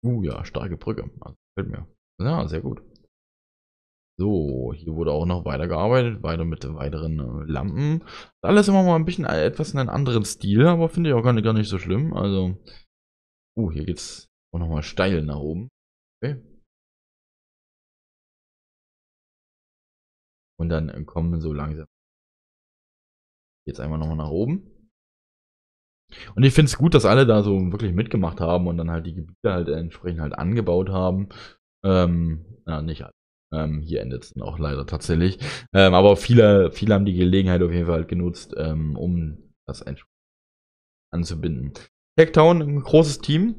Uh ja, starke Brücke. Also, Fällt mir. Ja, sehr gut. So, hier wurde auch noch weiter gearbeitet, weiter mit weiteren äh, Lampen. Alles immer mal ein bisschen äh, etwas in einen anderen Stil, aber finde ich auch gar nicht, gar nicht so schlimm. Also, uh, hier geht's auch nochmal steil nach oben. Okay. Und dann äh, kommen wir so langsam. Jetzt einmal nochmal nach oben. Und ich finde es gut, dass alle da so wirklich mitgemacht haben und dann halt die Gebiete halt entsprechend halt angebaut haben. Ähm, na, nicht alle. Ähm, hier endet es dann auch leider tatsächlich. Ähm, aber viele, viele haben die Gelegenheit auf jeden Fall halt genutzt, ähm, um das entsprechend anzubinden. Hacktown, ein großes Team.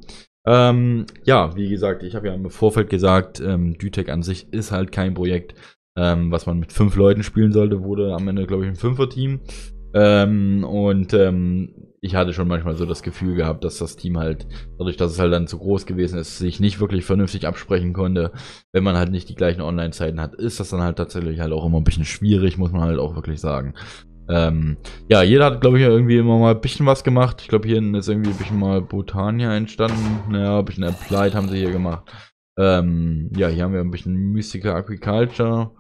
Ähm, ja, wie gesagt, ich habe ja im Vorfeld gesagt, ähm, Dütek an sich ist halt kein Projekt, ähm, was man mit fünf Leuten spielen sollte, wurde am Ende, glaube ich, ein Fünfer-Team. Ähm, und ähm, ich hatte schon manchmal so das Gefühl gehabt, dass das Team halt, dadurch, dass es halt dann zu groß gewesen ist, sich nicht wirklich vernünftig absprechen konnte. Wenn man halt nicht die gleichen Online-Zeiten hat, ist das dann halt tatsächlich halt auch immer ein bisschen schwierig, muss man halt auch wirklich sagen. Ähm, ja, jeder hat, glaube ich, irgendwie immer mal ein bisschen was gemacht. Ich glaube, hier hinten ist irgendwie ein bisschen mal Botania entstanden. Naja, ein bisschen Applied haben sie hier gemacht. Ähm, ja, hier haben wir ein bisschen Mystica Agriculture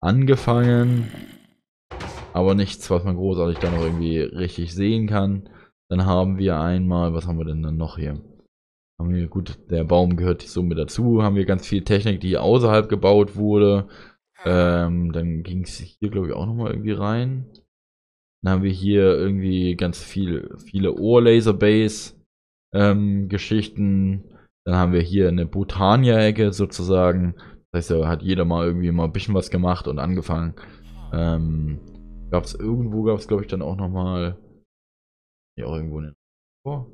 angefangen. Aber nichts, was man großartig dann noch irgendwie richtig sehen kann. Dann haben wir einmal, was haben wir denn dann noch hier? Haben wir, gut, der Baum gehört so mit dazu. Haben wir ganz viel Technik, die außerhalb gebaut wurde. Ähm, dann ging es hier, glaube ich, auch nochmal irgendwie rein. Dann haben wir hier irgendwie ganz viel, viele ohrlaser base ähm, geschichten Ähm, dann haben wir hier eine Botania-Ecke sozusagen. Das heißt, da hat jeder mal irgendwie mal ein bisschen was gemacht und angefangen. Ähm, gab's irgendwo, gab es glaube ich dann auch nochmal. Ja, auch irgendwo eine. Oh.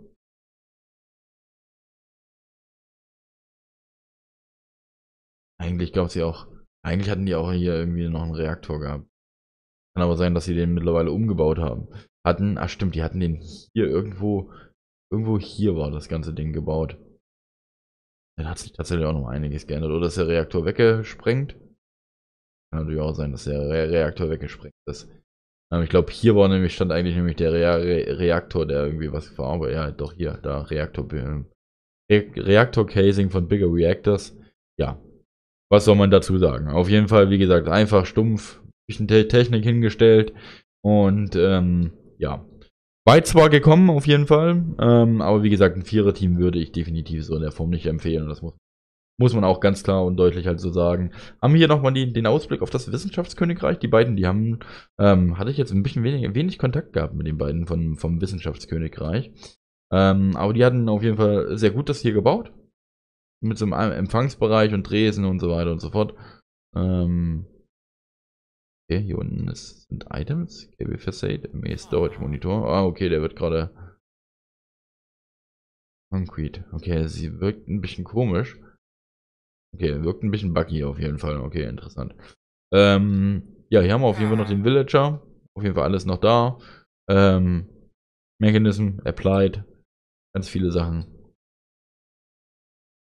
Eigentlich gab es ja auch. Eigentlich hatten die auch hier irgendwie noch einen Reaktor gehabt. Kann aber sein, dass sie den mittlerweile umgebaut haben. Hatten, ach stimmt, die hatten den hier irgendwo. Irgendwo hier war das ganze Ding gebaut. Dann hat sich tatsächlich auch noch einiges geändert. Oder ist der Reaktor weggesprengt? Kann natürlich auch sein, dass der Re Reaktor weggesprengt ist. Ähm, ich glaube, hier war nämlich, stand eigentlich nämlich der Rea Re Reaktor, der irgendwie was verarbeitet. Ja, doch hier, da Reaktor. Ähm, Re Reaktor Casing von Bigger Reactors. Ja. Was soll man dazu sagen? Auf jeden Fall, wie gesagt, einfach stumpf, bisschen Technik hingestellt und ähm, ja, Weit zwar gekommen, auf jeden Fall. Ähm, aber wie gesagt, ein Vierer-Team würde ich definitiv so in der Form nicht empfehlen. Und das muss, muss man auch ganz klar und deutlich halt so sagen. Haben wir hier nochmal die, den Ausblick auf das Wissenschaftskönigreich. Die beiden, die haben, ähm, hatte ich jetzt ein bisschen wenig, wenig Kontakt gehabt mit den beiden von, vom Wissenschaftskönigreich. Ähm, aber die hatten auf jeden Fall sehr gut das hier gebaut. Mit so einem Empfangsbereich und Dresen und so weiter und so fort. Ähm, Okay, hier unten ist, sind Items. KB Facade, ME Storage Monitor. Ah, okay, der wird gerade. Concrete. Okay, sie wirkt ein bisschen komisch. Okay, wirkt ein bisschen buggy auf jeden Fall. Okay, interessant. Ähm, ja, hier haben wir auf jeden Fall noch den Villager. Auf jeden Fall alles noch da. Ähm, Mechanism, Applied. Ganz viele Sachen.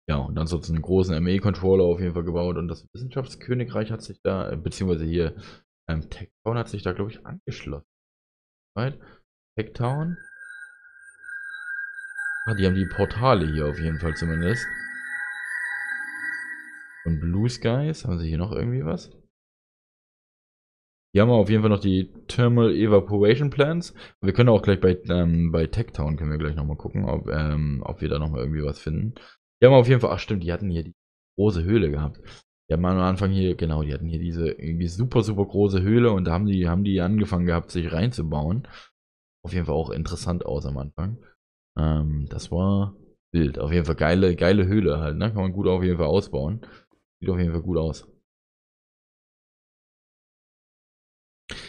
Ja, und dann so einen großen ME-Controller auf jeden Fall gebaut und das Wissenschaftskönigreich hat sich da, äh, beziehungsweise hier ähm, Techtown hat sich da, glaube ich, angeschlossen. Right? Techtown. Ah, die haben die Portale hier auf jeden Fall zumindest. Und Blue Skies. Haben sie hier noch irgendwie was? Hier haben wir auf jeden Fall noch die Thermal Evaporation Plants. Wir können auch gleich bei, ähm, bei Techtown können wir gleich nochmal gucken, ob, ähm, ob wir da nochmal irgendwie was finden. Hier haben wir auf jeden Fall, ach stimmt, die hatten hier die große Höhle gehabt. Die haben am Anfang hier, genau, die hatten hier diese super, super große Höhle und da haben die, haben die angefangen gehabt, sich reinzubauen. Auf jeden Fall auch interessant aus am Anfang. Ähm, das war wild. Auf jeden Fall geile, geile Höhle halt, ne? Kann man gut auf jeden Fall ausbauen. Sieht auf jeden Fall gut aus.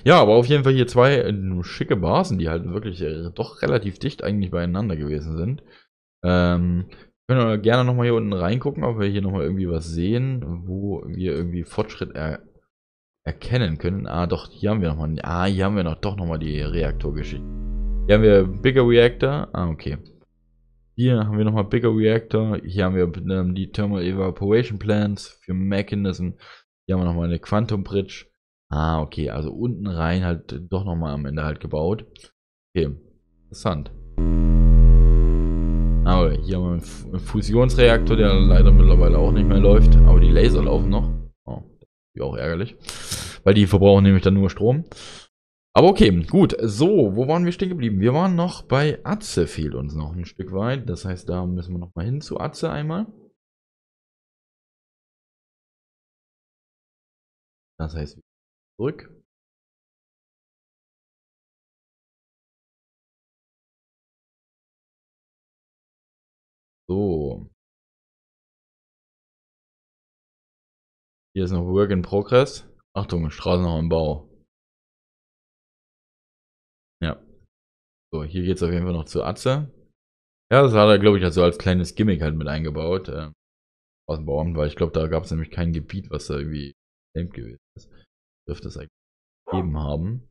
Ja, aber auf jeden Fall hier zwei äh, schicke Basen, die halt wirklich äh, doch relativ dicht eigentlich beieinander gewesen sind. Ähm, können wir gerne nochmal hier unten reingucken, ob wir hier nochmal irgendwie was sehen, wo wir irgendwie Fortschritt er erkennen können. Ah, doch, hier haben wir nochmal. Ah, hier haben wir noch doch nochmal die Reaktorgeschichte. Hier haben wir Bigger Reactor. Ah, okay. Hier haben wir nochmal Bigger Reactor. Hier haben wir ähm, die Thermal Evaporation Plants für Mechanism. Hier haben wir nochmal eine Quantum Bridge. Ah, okay. Also unten rein halt doch nochmal am Ende halt gebaut. Okay. Interessant. Aber hier haben wir einen Fusionsreaktor, der leider mittlerweile auch nicht mehr läuft. Aber die Laser laufen noch. Oh, wie auch ärgerlich. Weil die verbrauchen nämlich dann nur Strom. Aber okay, gut. So, wo waren wir stehen geblieben? Wir waren noch bei Atze, fehlt uns noch ein Stück weit. Das heißt, da müssen wir nochmal hin zu Atze einmal. Das heißt, zurück. So. Hier ist noch Work in Progress. Achtung, Straße noch im Bau. Ja. So, hier geht es auf jeden Fall noch zu Atze. Ja, das hat er, glaube ich, also als kleines Gimmick halt mit eingebaut. Äh, Straßenbauamt, weil ich glaube, da gab es nämlich kein Gebiet, was da irgendwie gelähmt gewesen ist. Dürfte es eigentlich gegeben haben.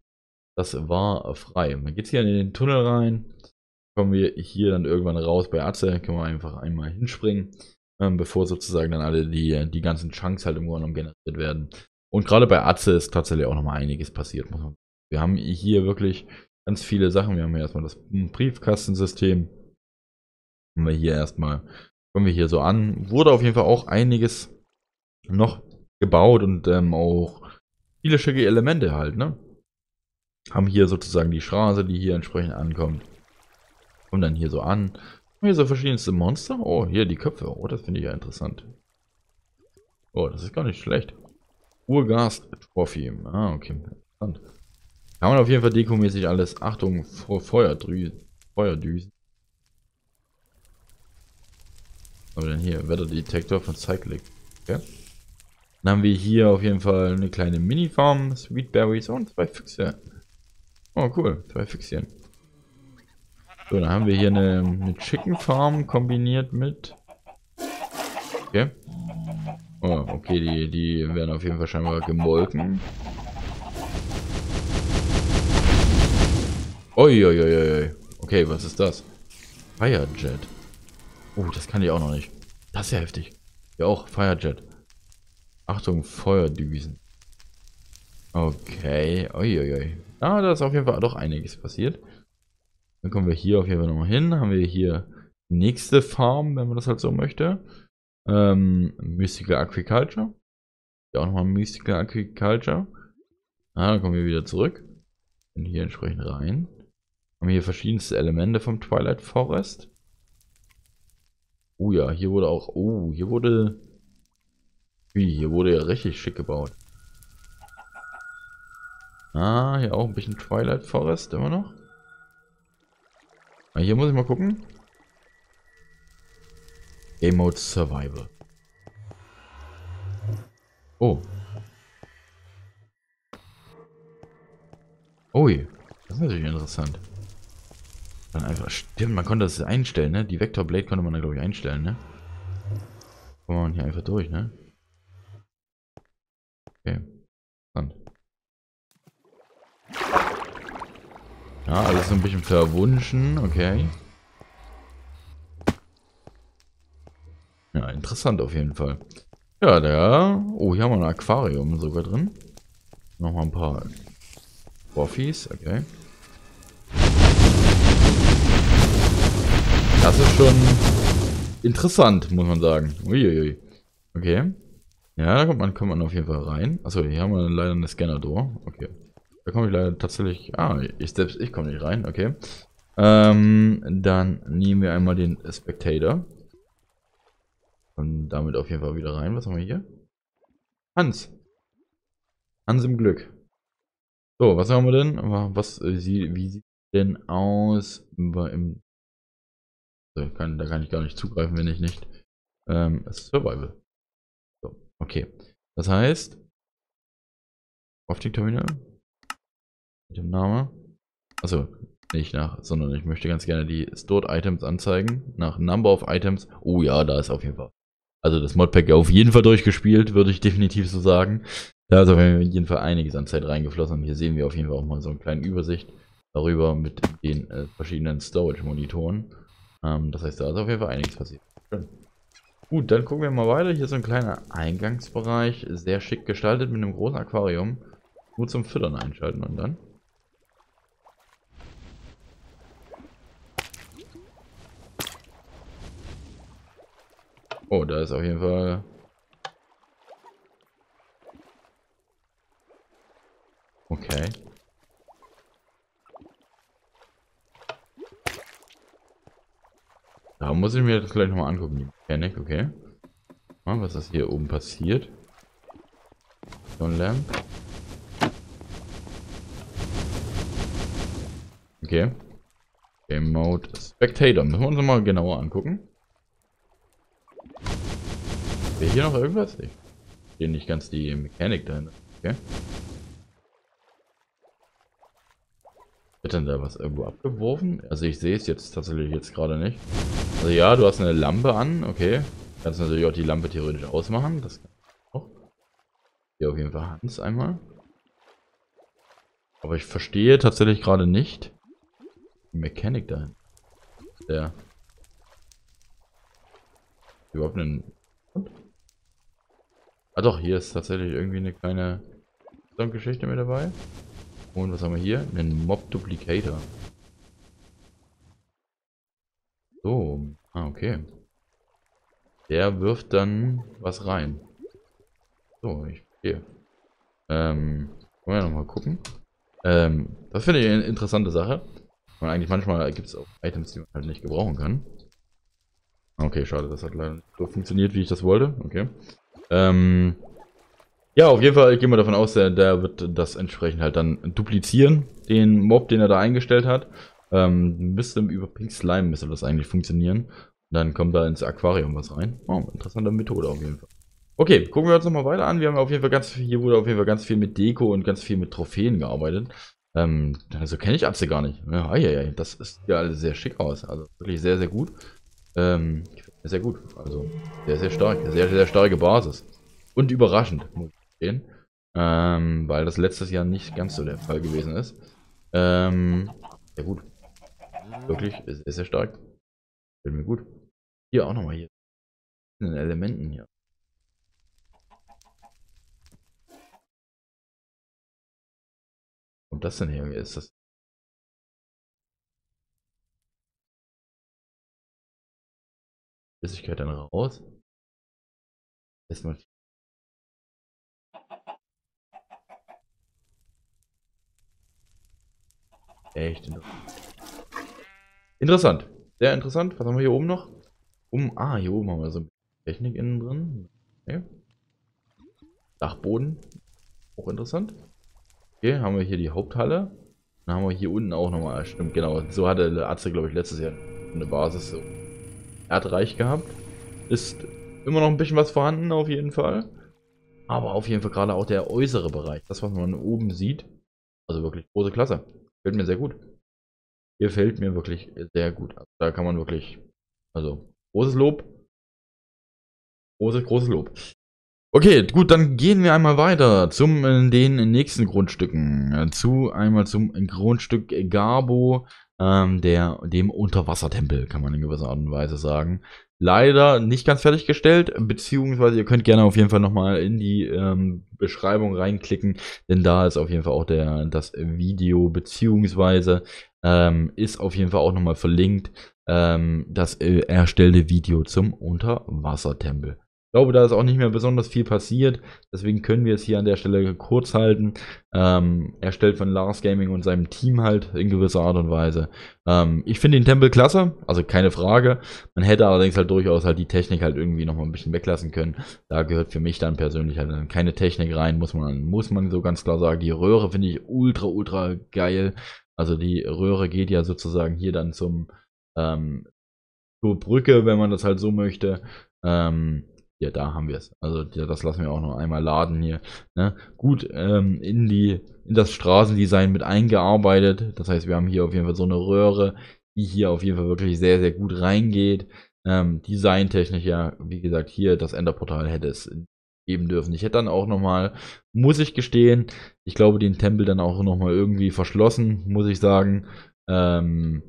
Das war frei. Man geht hier in den Tunnel rein kommen wir hier dann irgendwann raus bei Atze, können wir einfach einmal hinspringen, ähm, bevor sozusagen dann alle die, die ganzen Chunks halt im Grunde genommen generiert werden. Und gerade bei Atze ist tatsächlich auch nochmal einiges passiert. Wir haben hier wirklich ganz viele Sachen. Wir haben hier erstmal das Briefkastensystem. Haben wir hier erstmal, kommen wir hier so an. Wurde auf jeden Fall auch einiges noch gebaut und ähm, auch viele schicke Elemente halt, ne? Haben hier sozusagen die Straße, die hier entsprechend ankommt. Kommen dann hier so an. Hier so verschiedenste Monster. Oh, hier die Köpfe. Oh, das finde ich ja interessant. Oh, das ist gar nicht schlecht. Urgast Trophy. Ah, okay. Interessant. Kann man auf jeden Fall dekomäßig alles. Achtung, Feuerdrüsen. Feuerdüsen. Aber dann hier, Wetterdetektor von Cyclic. Okay. Dann haben wir hier auf jeden Fall eine kleine Mini-Farm, Sweetberries und zwei Füchse. Oh cool, zwei Füchschen. So, dann haben wir hier eine, eine Chicken Farm kombiniert mit... Okay. Oh, okay, die, die werden auf jeden Fall scheinbar gemolken. Uiuiuiui. Okay, was ist das? Firejet. Oh, das kann ich auch noch nicht. Das ist ja heftig. Ja auch, Firejet. Achtung, Feuerdüsen. Okay, uiuiui. Ah, da ist auf jeden Fall doch einiges passiert. Dann kommen wir hier auf jeden Fall nochmal hin. Haben wir hier die nächste Farm, wenn man das halt so möchte. Ähm, Mystical Aquaculture. Hier auch nochmal Mystical Aquaculture. Ah, dann kommen wir wieder zurück. Und hier entsprechend rein. Haben wir hier verschiedenste Elemente vom Twilight Forest. Oh ja, hier wurde auch... Oh, hier wurde... Wie, hier wurde ja richtig schick gebaut. Ah, hier auch ein bisschen Twilight Forest immer noch. Hier muss ich mal gucken. Game Mode Survival. Oh. Ui. Oh das ist natürlich interessant. Dann einfach. Stimmt, man konnte das einstellen, ne? Die Vector Blade konnte man da, glaube ich, einstellen, ne? Kommen wir hier einfach durch, ne? Okay. Interessant. Ja, alles so ein bisschen verwunschen, okay. Ja, interessant auf jeden Fall. Ja, der... Oh, hier haben wir ein Aquarium sogar drin. Nochmal ein paar Boffis, okay. Das ist schon interessant, muss man sagen. Uiuiui. Okay. Ja, da kommt man, kommt man auf jeden Fall rein. Achso, hier haben wir leider eine Scanner-Door. Okay. Da komme ich leider tatsächlich... Ah, ich selbst, ich komme nicht rein, okay. Ähm, dann nehmen wir einmal den Spectator. Und damit auf jeden Fall wieder rein. Was haben wir hier? Hans. Hans im Glück. So, was haben wir denn? Was, äh, sie, wie sieht denn aus? Im, da, kann, da kann ich gar nicht zugreifen, wenn ich nicht. Ähm, Survival. So, okay. Das heißt, auf den Terminal. Mit dem Namen. Also nicht nach, sondern ich möchte ganz gerne die Stored Items anzeigen. Nach Number of Items. Oh ja, da ist auf jeden Fall. Also das Modpack auf jeden Fall durchgespielt, würde ich definitiv so sagen. Da ist auf jeden Fall einiges an Zeit reingeflossen. hier sehen wir auf jeden Fall auch mal so eine kleine Übersicht darüber mit den äh, verschiedenen Storage-Monitoren. Ähm, das heißt, da ist auf jeden Fall einiges passiert. Schön. Gut, dann gucken wir mal weiter. Hier ist so ein kleiner Eingangsbereich, sehr schick gestaltet mit einem großen Aquarium. Nur zum Füttern einschalten und dann Oh, da ist auf jeden Fall... Okay. Da muss ich mir das gleich nochmal angucken, die Panik, okay. Mal, ah, was ist hier oben passiert? So ein Lamp. Okay. Game Mode Spectator. Müssen wir uns mal genauer angucken wir hier noch irgendwas? Ich verstehe nicht ganz die Mechanik dahin. Ne? Okay. Wird denn da was irgendwo abgeworfen? Also ich sehe es jetzt tatsächlich jetzt gerade nicht. Also ja, du hast eine Lampe an, okay. kannst natürlich auch die Lampe theoretisch ausmachen. Das kann ich auch. Hier auf jeden Fall Hans einmal. Aber ich verstehe tatsächlich gerade nicht die Mechanik dahin. Der überhaupt einen Ah doch, hier ist tatsächlich irgendwie eine kleine Geschichte mit dabei. Und was haben wir hier? Einen Mob-Duplicator. So. Ah, okay. Der wirft dann was rein. So, ich gehe. Ähm, wollen wir nochmal gucken. Ähm, das finde ich eine interessante Sache. Weil eigentlich manchmal gibt es auch Items, die man halt nicht gebrauchen kann. Okay, schade, das hat leider nicht so funktioniert, wie ich das wollte. Okay. Ähm, ja, auf jeden Fall gehen wir davon aus, der, der, wird das entsprechend halt dann duplizieren, den Mob, den er da eingestellt hat. Ähm, müsste über Pink Slime müsste das eigentlich funktionieren. Dann kommt da ins Aquarium was rein. Oh, interessante Methode auf jeden Fall. Okay, gucken wir uns nochmal weiter an. Wir haben auf jeden Fall ganz viel, hier wurde auf jeden Fall ganz viel mit Deko und ganz viel mit Trophäen gearbeitet. Ähm, also kenne ich Apse gar nicht. Ja, ja, ja, das sieht ja alles sehr schick aus. Also wirklich sehr, sehr gut. Ähm, sehr gut. Also, sehr, sehr stark. Sehr, sehr starke Basis. Und überraschend, muss ich sehen. Ähm, weil das letztes Jahr nicht ganz so der Fall gewesen ist. Ähm, ja gut. Wirklich, ist, ist sehr stark. Fällt mir gut. Hier auch nochmal hier. In den Elementen hier. Und das denn hier? Ist das Flüssigkeit dann raus. Erstmal Echt interessant. Sehr interessant. Was haben wir hier oben noch? Um, ah, hier oben haben wir so Technik innen drin. Okay. Dachboden. Auch interessant. Okay, haben wir hier die Haupthalle. Dann haben wir hier unten auch nochmal. Stimmt, genau. So hatte Atze, glaube ich, letztes Jahr eine Basis. So. Er hat reich gehabt. Ist immer noch ein bisschen was vorhanden auf jeden Fall. Aber auf jeden Fall gerade auch der äußere Bereich. Das, was man oben sieht. Also wirklich große Klasse. Gefällt mir sehr gut. Gefällt mir wirklich sehr gut. Also da kann man wirklich... Also, großes Lob. Großes, großes Lob. Okay, gut, dann gehen wir einmal weiter zum äh, den nächsten Grundstücken. Zu einmal zum Grundstück Garbo ähm, der, dem Unterwassertempel, kann man in gewisser Art und Weise sagen. Leider nicht ganz fertiggestellt, beziehungsweise ihr könnt gerne auf jeden Fall nochmal in die ähm, Beschreibung reinklicken, denn da ist auf jeden Fall auch der, das Video, beziehungsweise ähm, ist auf jeden Fall auch nochmal verlinkt, ähm, das äh, erstellte Video zum Unterwassertempel. Ich glaube, da ist auch nicht mehr besonders viel passiert. Deswegen können wir es hier an der Stelle kurz halten. Ähm, erstellt von Lars Gaming und seinem Team halt in gewisser Art und Weise. Ähm, ich finde den Tempel klasse, also keine Frage. Man hätte allerdings halt durchaus halt die Technik halt irgendwie nochmal ein bisschen weglassen können. Da gehört für mich dann persönlich halt dann keine Technik rein, muss man, muss man so ganz klar sagen. Die Röhre finde ich ultra, ultra geil. Also die Röhre geht ja sozusagen hier dann zum ähm, zur Brücke, wenn man das halt so möchte. Ähm, hier, da haben wir es. Also das lassen wir auch noch einmal laden hier. Ne? Gut ähm, in, die, in das Straßendesign mit eingearbeitet. Das heißt, wir haben hier auf jeden Fall so eine Röhre, die hier auf jeden Fall wirklich sehr, sehr gut reingeht. Ähm, Designtechnisch ja, wie gesagt, hier das Enderportal hätte es geben dürfen. Ich hätte dann auch nochmal, muss ich gestehen, ich glaube den Tempel dann auch nochmal irgendwie verschlossen, muss ich sagen. Ähm,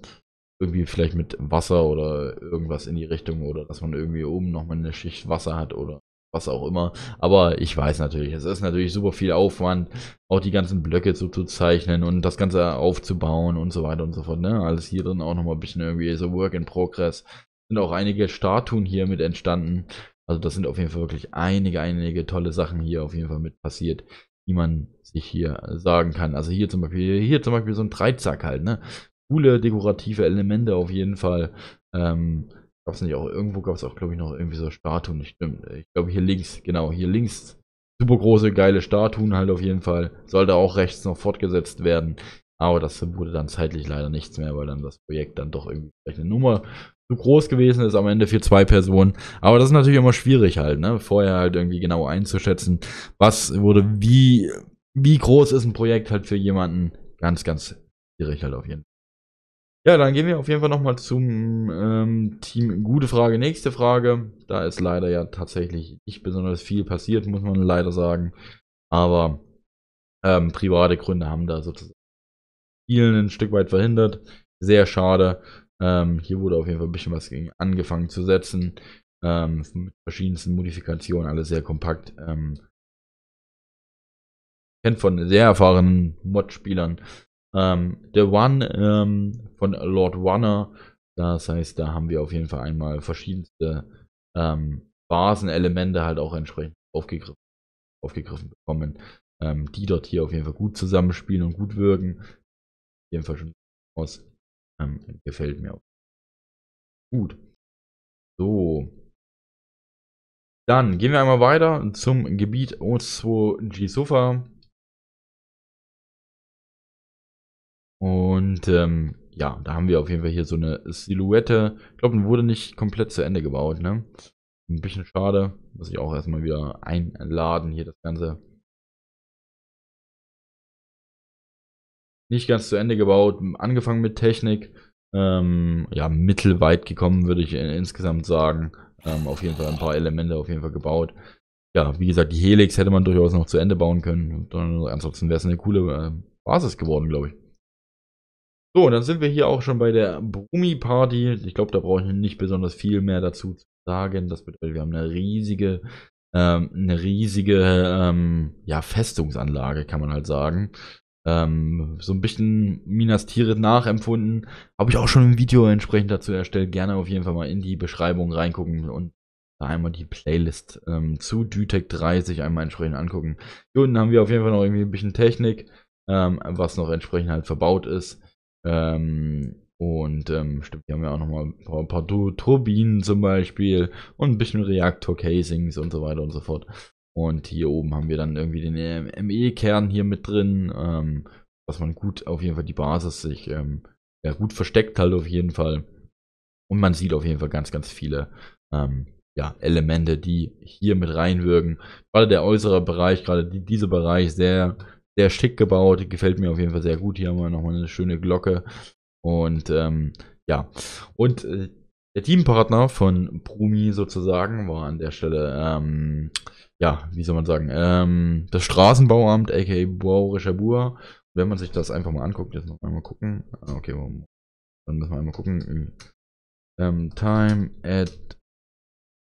irgendwie vielleicht mit Wasser oder irgendwas in die Richtung oder dass man irgendwie oben nochmal eine Schicht Wasser hat oder was auch immer. Aber ich weiß natürlich, es ist natürlich super viel Aufwand, auch die ganzen Blöcke zu, zu zeichnen und das Ganze aufzubauen und so weiter und so fort. Ne? Alles hier drin auch nochmal ein bisschen irgendwie so Work in Progress. Sind auch einige Statuen hier mit entstanden. Also das sind auf jeden Fall wirklich einige, einige tolle Sachen hier auf jeden Fall mit passiert, die man sich hier sagen kann. Also hier zum Beispiel, hier zum Beispiel so ein Dreizack halt, ne? coole dekorative Elemente auf jeden Fall. Ähm, gab es nicht auch irgendwo, gab es auch, glaube ich, noch irgendwie so Statuen. Ich, ich glaube, hier links, genau, hier links. Super große, geile Statuen halt auf jeden Fall. Sollte auch rechts noch fortgesetzt werden. Aber das wurde dann zeitlich leider nichts mehr, weil dann das Projekt dann doch irgendwie vielleicht eine Nummer zu groß gewesen ist, am Ende für zwei Personen. Aber das ist natürlich immer schwierig halt, ne? Vorher halt irgendwie genau einzuschätzen, was wurde, wie, wie groß ist ein Projekt halt für jemanden. Ganz, ganz schwierig halt auf jeden Fall. Ja, dann gehen wir auf jeden Fall nochmal zum ähm, Team Gute Frage, nächste Frage. Da ist leider ja tatsächlich nicht besonders viel passiert, muss man leider sagen. Aber ähm, private Gründe haben da sozusagen vielen ein Stück weit verhindert. Sehr schade. Ähm, hier wurde auf jeden Fall ein bisschen was gegen angefangen zu setzen. Ähm, mit verschiedensten Modifikationen, alles sehr kompakt. Ähm, kennt von sehr erfahrenen Mod-Spielern, ähm, The One ähm, von Lord Runner. Das heißt, da haben wir auf jeden Fall einmal verschiedenste ähm, Phasen, halt auch entsprechend aufgegriffen, aufgegriffen bekommen, ähm, die dort hier auf jeden Fall gut zusammenspielen und gut wirken. Auf jeden Fall schon aus. Ähm, gefällt mir auch. Gut. So. Dann gehen wir einmal weiter zum Gebiet O2 G Sofa. Und ähm, ja, da haben wir auf jeden Fall hier so eine Silhouette. Ich glaube, wurde nicht komplett zu Ende gebaut, ne? Ein bisschen schade. Muss ich auch erstmal wieder einladen hier das Ganze. Nicht ganz zu Ende gebaut. Angefangen mit Technik. Ähm, ja, mittelweit gekommen, würde ich äh, insgesamt sagen. Ähm, auf jeden Fall ein paar Elemente auf jeden Fall gebaut. Ja, wie gesagt, die Helix hätte man durchaus noch zu Ende bauen können. Ansonsten wäre es eine coole äh, Basis geworden, glaube ich. So, und dann sind wir hier auch schon bei der Brumi-Party. Ich glaube, da brauche ich nicht besonders viel mehr dazu zu sagen. Das bedeutet, wir haben eine riesige, ähm, eine riesige ähm, ja, Festungsanlage, kann man halt sagen. Ähm, so ein bisschen Minas Tirith nachempfunden. Habe ich auch schon ein Video entsprechend dazu erstellt. Gerne auf jeden Fall mal in die Beschreibung reingucken und da einmal die Playlist ähm, zu Dytek 30 einmal entsprechend angucken. Hier unten haben wir auf jeden Fall noch irgendwie ein bisschen Technik, ähm, was noch entsprechend halt verbaut ist. Ähm, und ähm, stimmt, hier haben wir auch nochmal ein paar, ein paar Turbinen zum Beispiel und ein bisschen Reaktor-Casings und so weiter und so fort. Und hier oben haben wir dann irgendwie den ME-Kern ähm, hier mit drin, ähm, dass man gut auf jeden Fall die Basis sich ähm, ja, gut versteckt halt auf jeden Fall. Und man sieht auf jeden Fall ganz, ganz viele ähm, ja, Elemente, die hier mit reinwirken. Gerade der äußere Bereich, gerade die, dieser Bereich sehr sehr schick gebaut, gefällt mir auf jeden Fall sehr gut. Hier haben wir nochmal eine schöne Glocke. Und ähm, ja, und äh, der Teampartner von Brumi sozusagen war an der Stelle, ähm, ja, wie soll man sagen, ähm, das Straßenbauamt, aka Bauerischer Bua. Wenn man sich das einfach mal anguckt, jetzt noch einmal gucken. Ah, okay, warum? dann müssen wir einmal gucken. Ähm, time, add,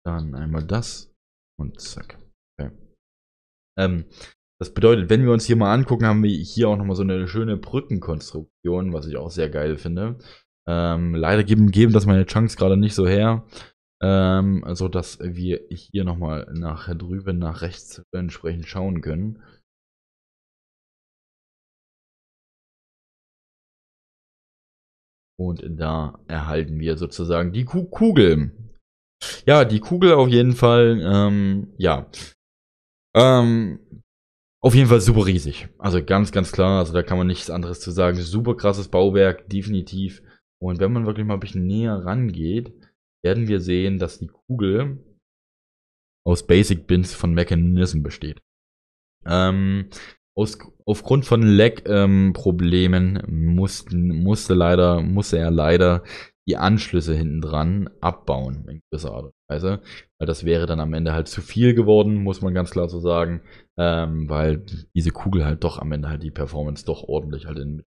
dann einmal das und zack. Okay. Ähm, das bedeutet, wenn wir uns hier mal angucken, haben wir hier auch nochmal so eine schöne Brückenkonstruktion, was ich auch sehr geil finde. Ähm, leider geben, geben das meine Chunks gerade nicht so her. Ähm, so dass wir hier nochmal nach drüben, nach rechts entsprechend schauen können. Und da erhalten wir sozusagen die Ku Kugel. Ja, die Kugel auf jeden Fall, ähm, ja. Ähm, auf jeden Fall super riesig. Also ganz, ganz klar. Also da kann man nichts anderes zu sagen. Super krasses Bauwerk, definitiv. Und wenn man wirklich mal ein bisschen näher rangeht, werden wir sehen, dass die Kugel aus Basic Bins von Mechanism besteht. Ähm, aus, aufgrund von Lag-Problemen ähm, mussten, musste leider, musste er leider die Anschlüsse hinten dran abbauen in gewisser Art und Weise. Weil das wäre dann am Ende halt zu viel geworden, muss man ganz klar so sagen. Ähm, weil diese Kugel halt doch am Ende halt die Performance doch ordentlich halt in.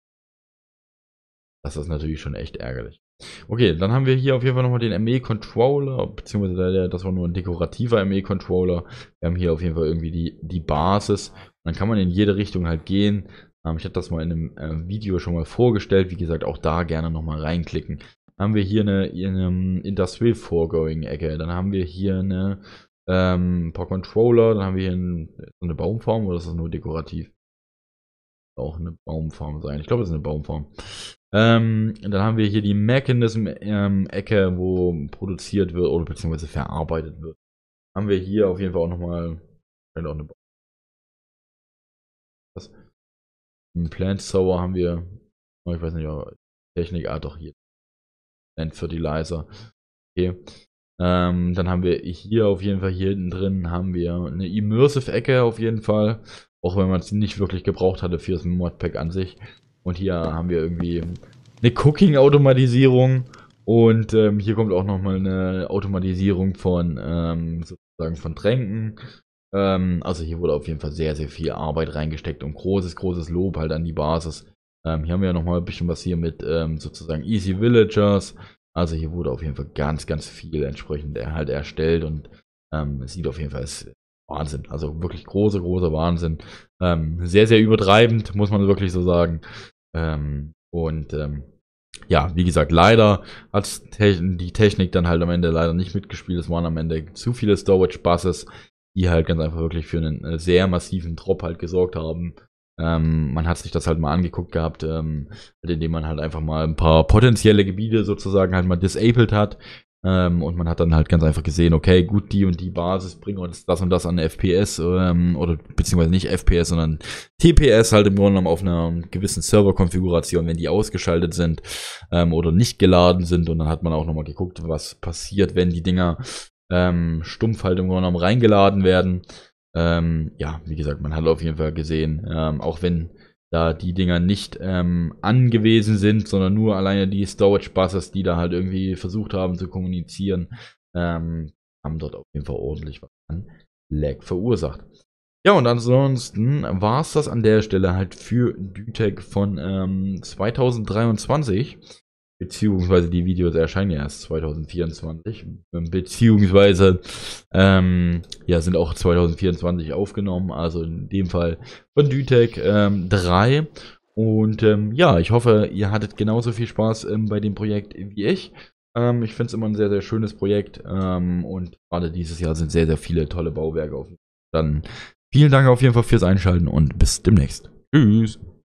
Das ist natürlich schon echt ärgerlich. Okay, dann haben wir hier auf jeden Fall nochmal den ME-Controller, beziehungsweise das war nur ein dekorativer ME-Controller. Wir haben hier auf jeden Fall irgendwie die, die Basis. Und dann kann man in jede Richtung halt gehen. Ähm, ich habe das mal in einem äh, Video schon mal vorgestellt. Wie gesagt, auch da gerne nochmal reinklicken haben wir hier eine, eine Industrial Foregoing-Ecke, dann haben wir hier eine, ähm, ein paar Controller, dann haben wir hier ein, eine Baumform oder ist das nur dekorativ? Auch eine Baumform sein. Ich glaube, es ist eine Baumform. Ähm, dann haben wir hier die Mechanism-Ecke, ähm, wo produziert wird oder beziehungsweise verarbeitet wird. Haben wir hier auf jeden Fall auch nochmal auch eine Baumform. Ein Plant Sower haben wir. Oh, ich weiß nicht, aber Technik, ah doch hier. Land Fertilizer. Okay. Ähm, dann haben wir hier auf jeden Fall hier hinten drin haben wir eine Immersive-Ecke auf jeden Fall. Auch wenn man es nicht wirklich gebraucht hatte für das Modpack an sich. Und hier haben wir irgendwie eine Cooking-Automatisierung. Und ähm, hier kommt auch nochmal eine Automatisierung von ähm, sozusagen von Tränken. Ähm, also hier wurde auf jeden Fall sehr, sehr viel Arbeit reingesteckt und großes, großes Lob halt an die Basis ähm, hier haben wir ja nochmal ein bisschen was hier mit ähm, sozusagen Easy Villagers. Also hier wurde auf jeden Fall ganz, ganz viel entsprechend halt erstellt und ähm, es sieht auf jeden Fall Wahnsinn. Also wirklich großer, großer Wahnsinn. Ähm, sehr, sehr übertreibend, muss man wirklich so sagen. Ähm, und ähm, ja, wie gesagt, leider hat die Technik dann halt am Ende leider nicht mitgespielt. Es waren am Ende zu viele Storage Buses, die halt ganz einfach wirklich für einen äh, sehr massiven Drop halt gesorgt haben. Ähm, man hat sich das halt mal angeguckt gehabt, ähm, halt indem man halt einfach mal ein paar potenzielle Gebiete sozusagen halt mal disabled hat. Ähm, und man hat dann halt ganz einfach gesehen, okay, gut, die und die Basis bringen uns das und das an FPS ähm, oder beziehungsweise nicht FPS, sondern TPS halt im Grunde genommen auf einer gewissen Serverkonfiguration, wenn die ausgeschaltet sind ähm, oder nicht geladen sind. Und dann hat man auch nochmal geguckt, was passiert, wenn die Dinger ähm, stumpf halt im Grunde genommen reingeladen werden. Ähm, ja, wie gesagt, man hat auf jeden Fall gesehen, ähm, auch wenn da die Dinger nicht ähm, angewiesen sind, sondern nur alleine die Storage Buses, die da halt irgendwie versucht haben zu kommunizieren, ähm, haben dort auf jeden Fall ordentlich was an Lag verursacht. Ja, und ansonsten war es das an der Stelle halt für Dütec von 2023. Ähm, beziehungsweise die Videos erscheinen ja erst 2024, beziehungsweise ähm, ja, sind auch 2024 aufgenommen, also in dem Fall von Dytech ähm, 3. Und ähm, ja, ich hoffe, ihr hattet genauso viel Spaß ähm, bei dem Projekt wie ich. Ähm, ich finde es immer ein sehr, sehr schönes Projekt ähm, und gerade dieses Jahr sind sehr, sehr viele tolle Bauwerke auf. Dann vielen Dank auf jeden Fall fürs Einschalten und bis demnächst. Tschüss.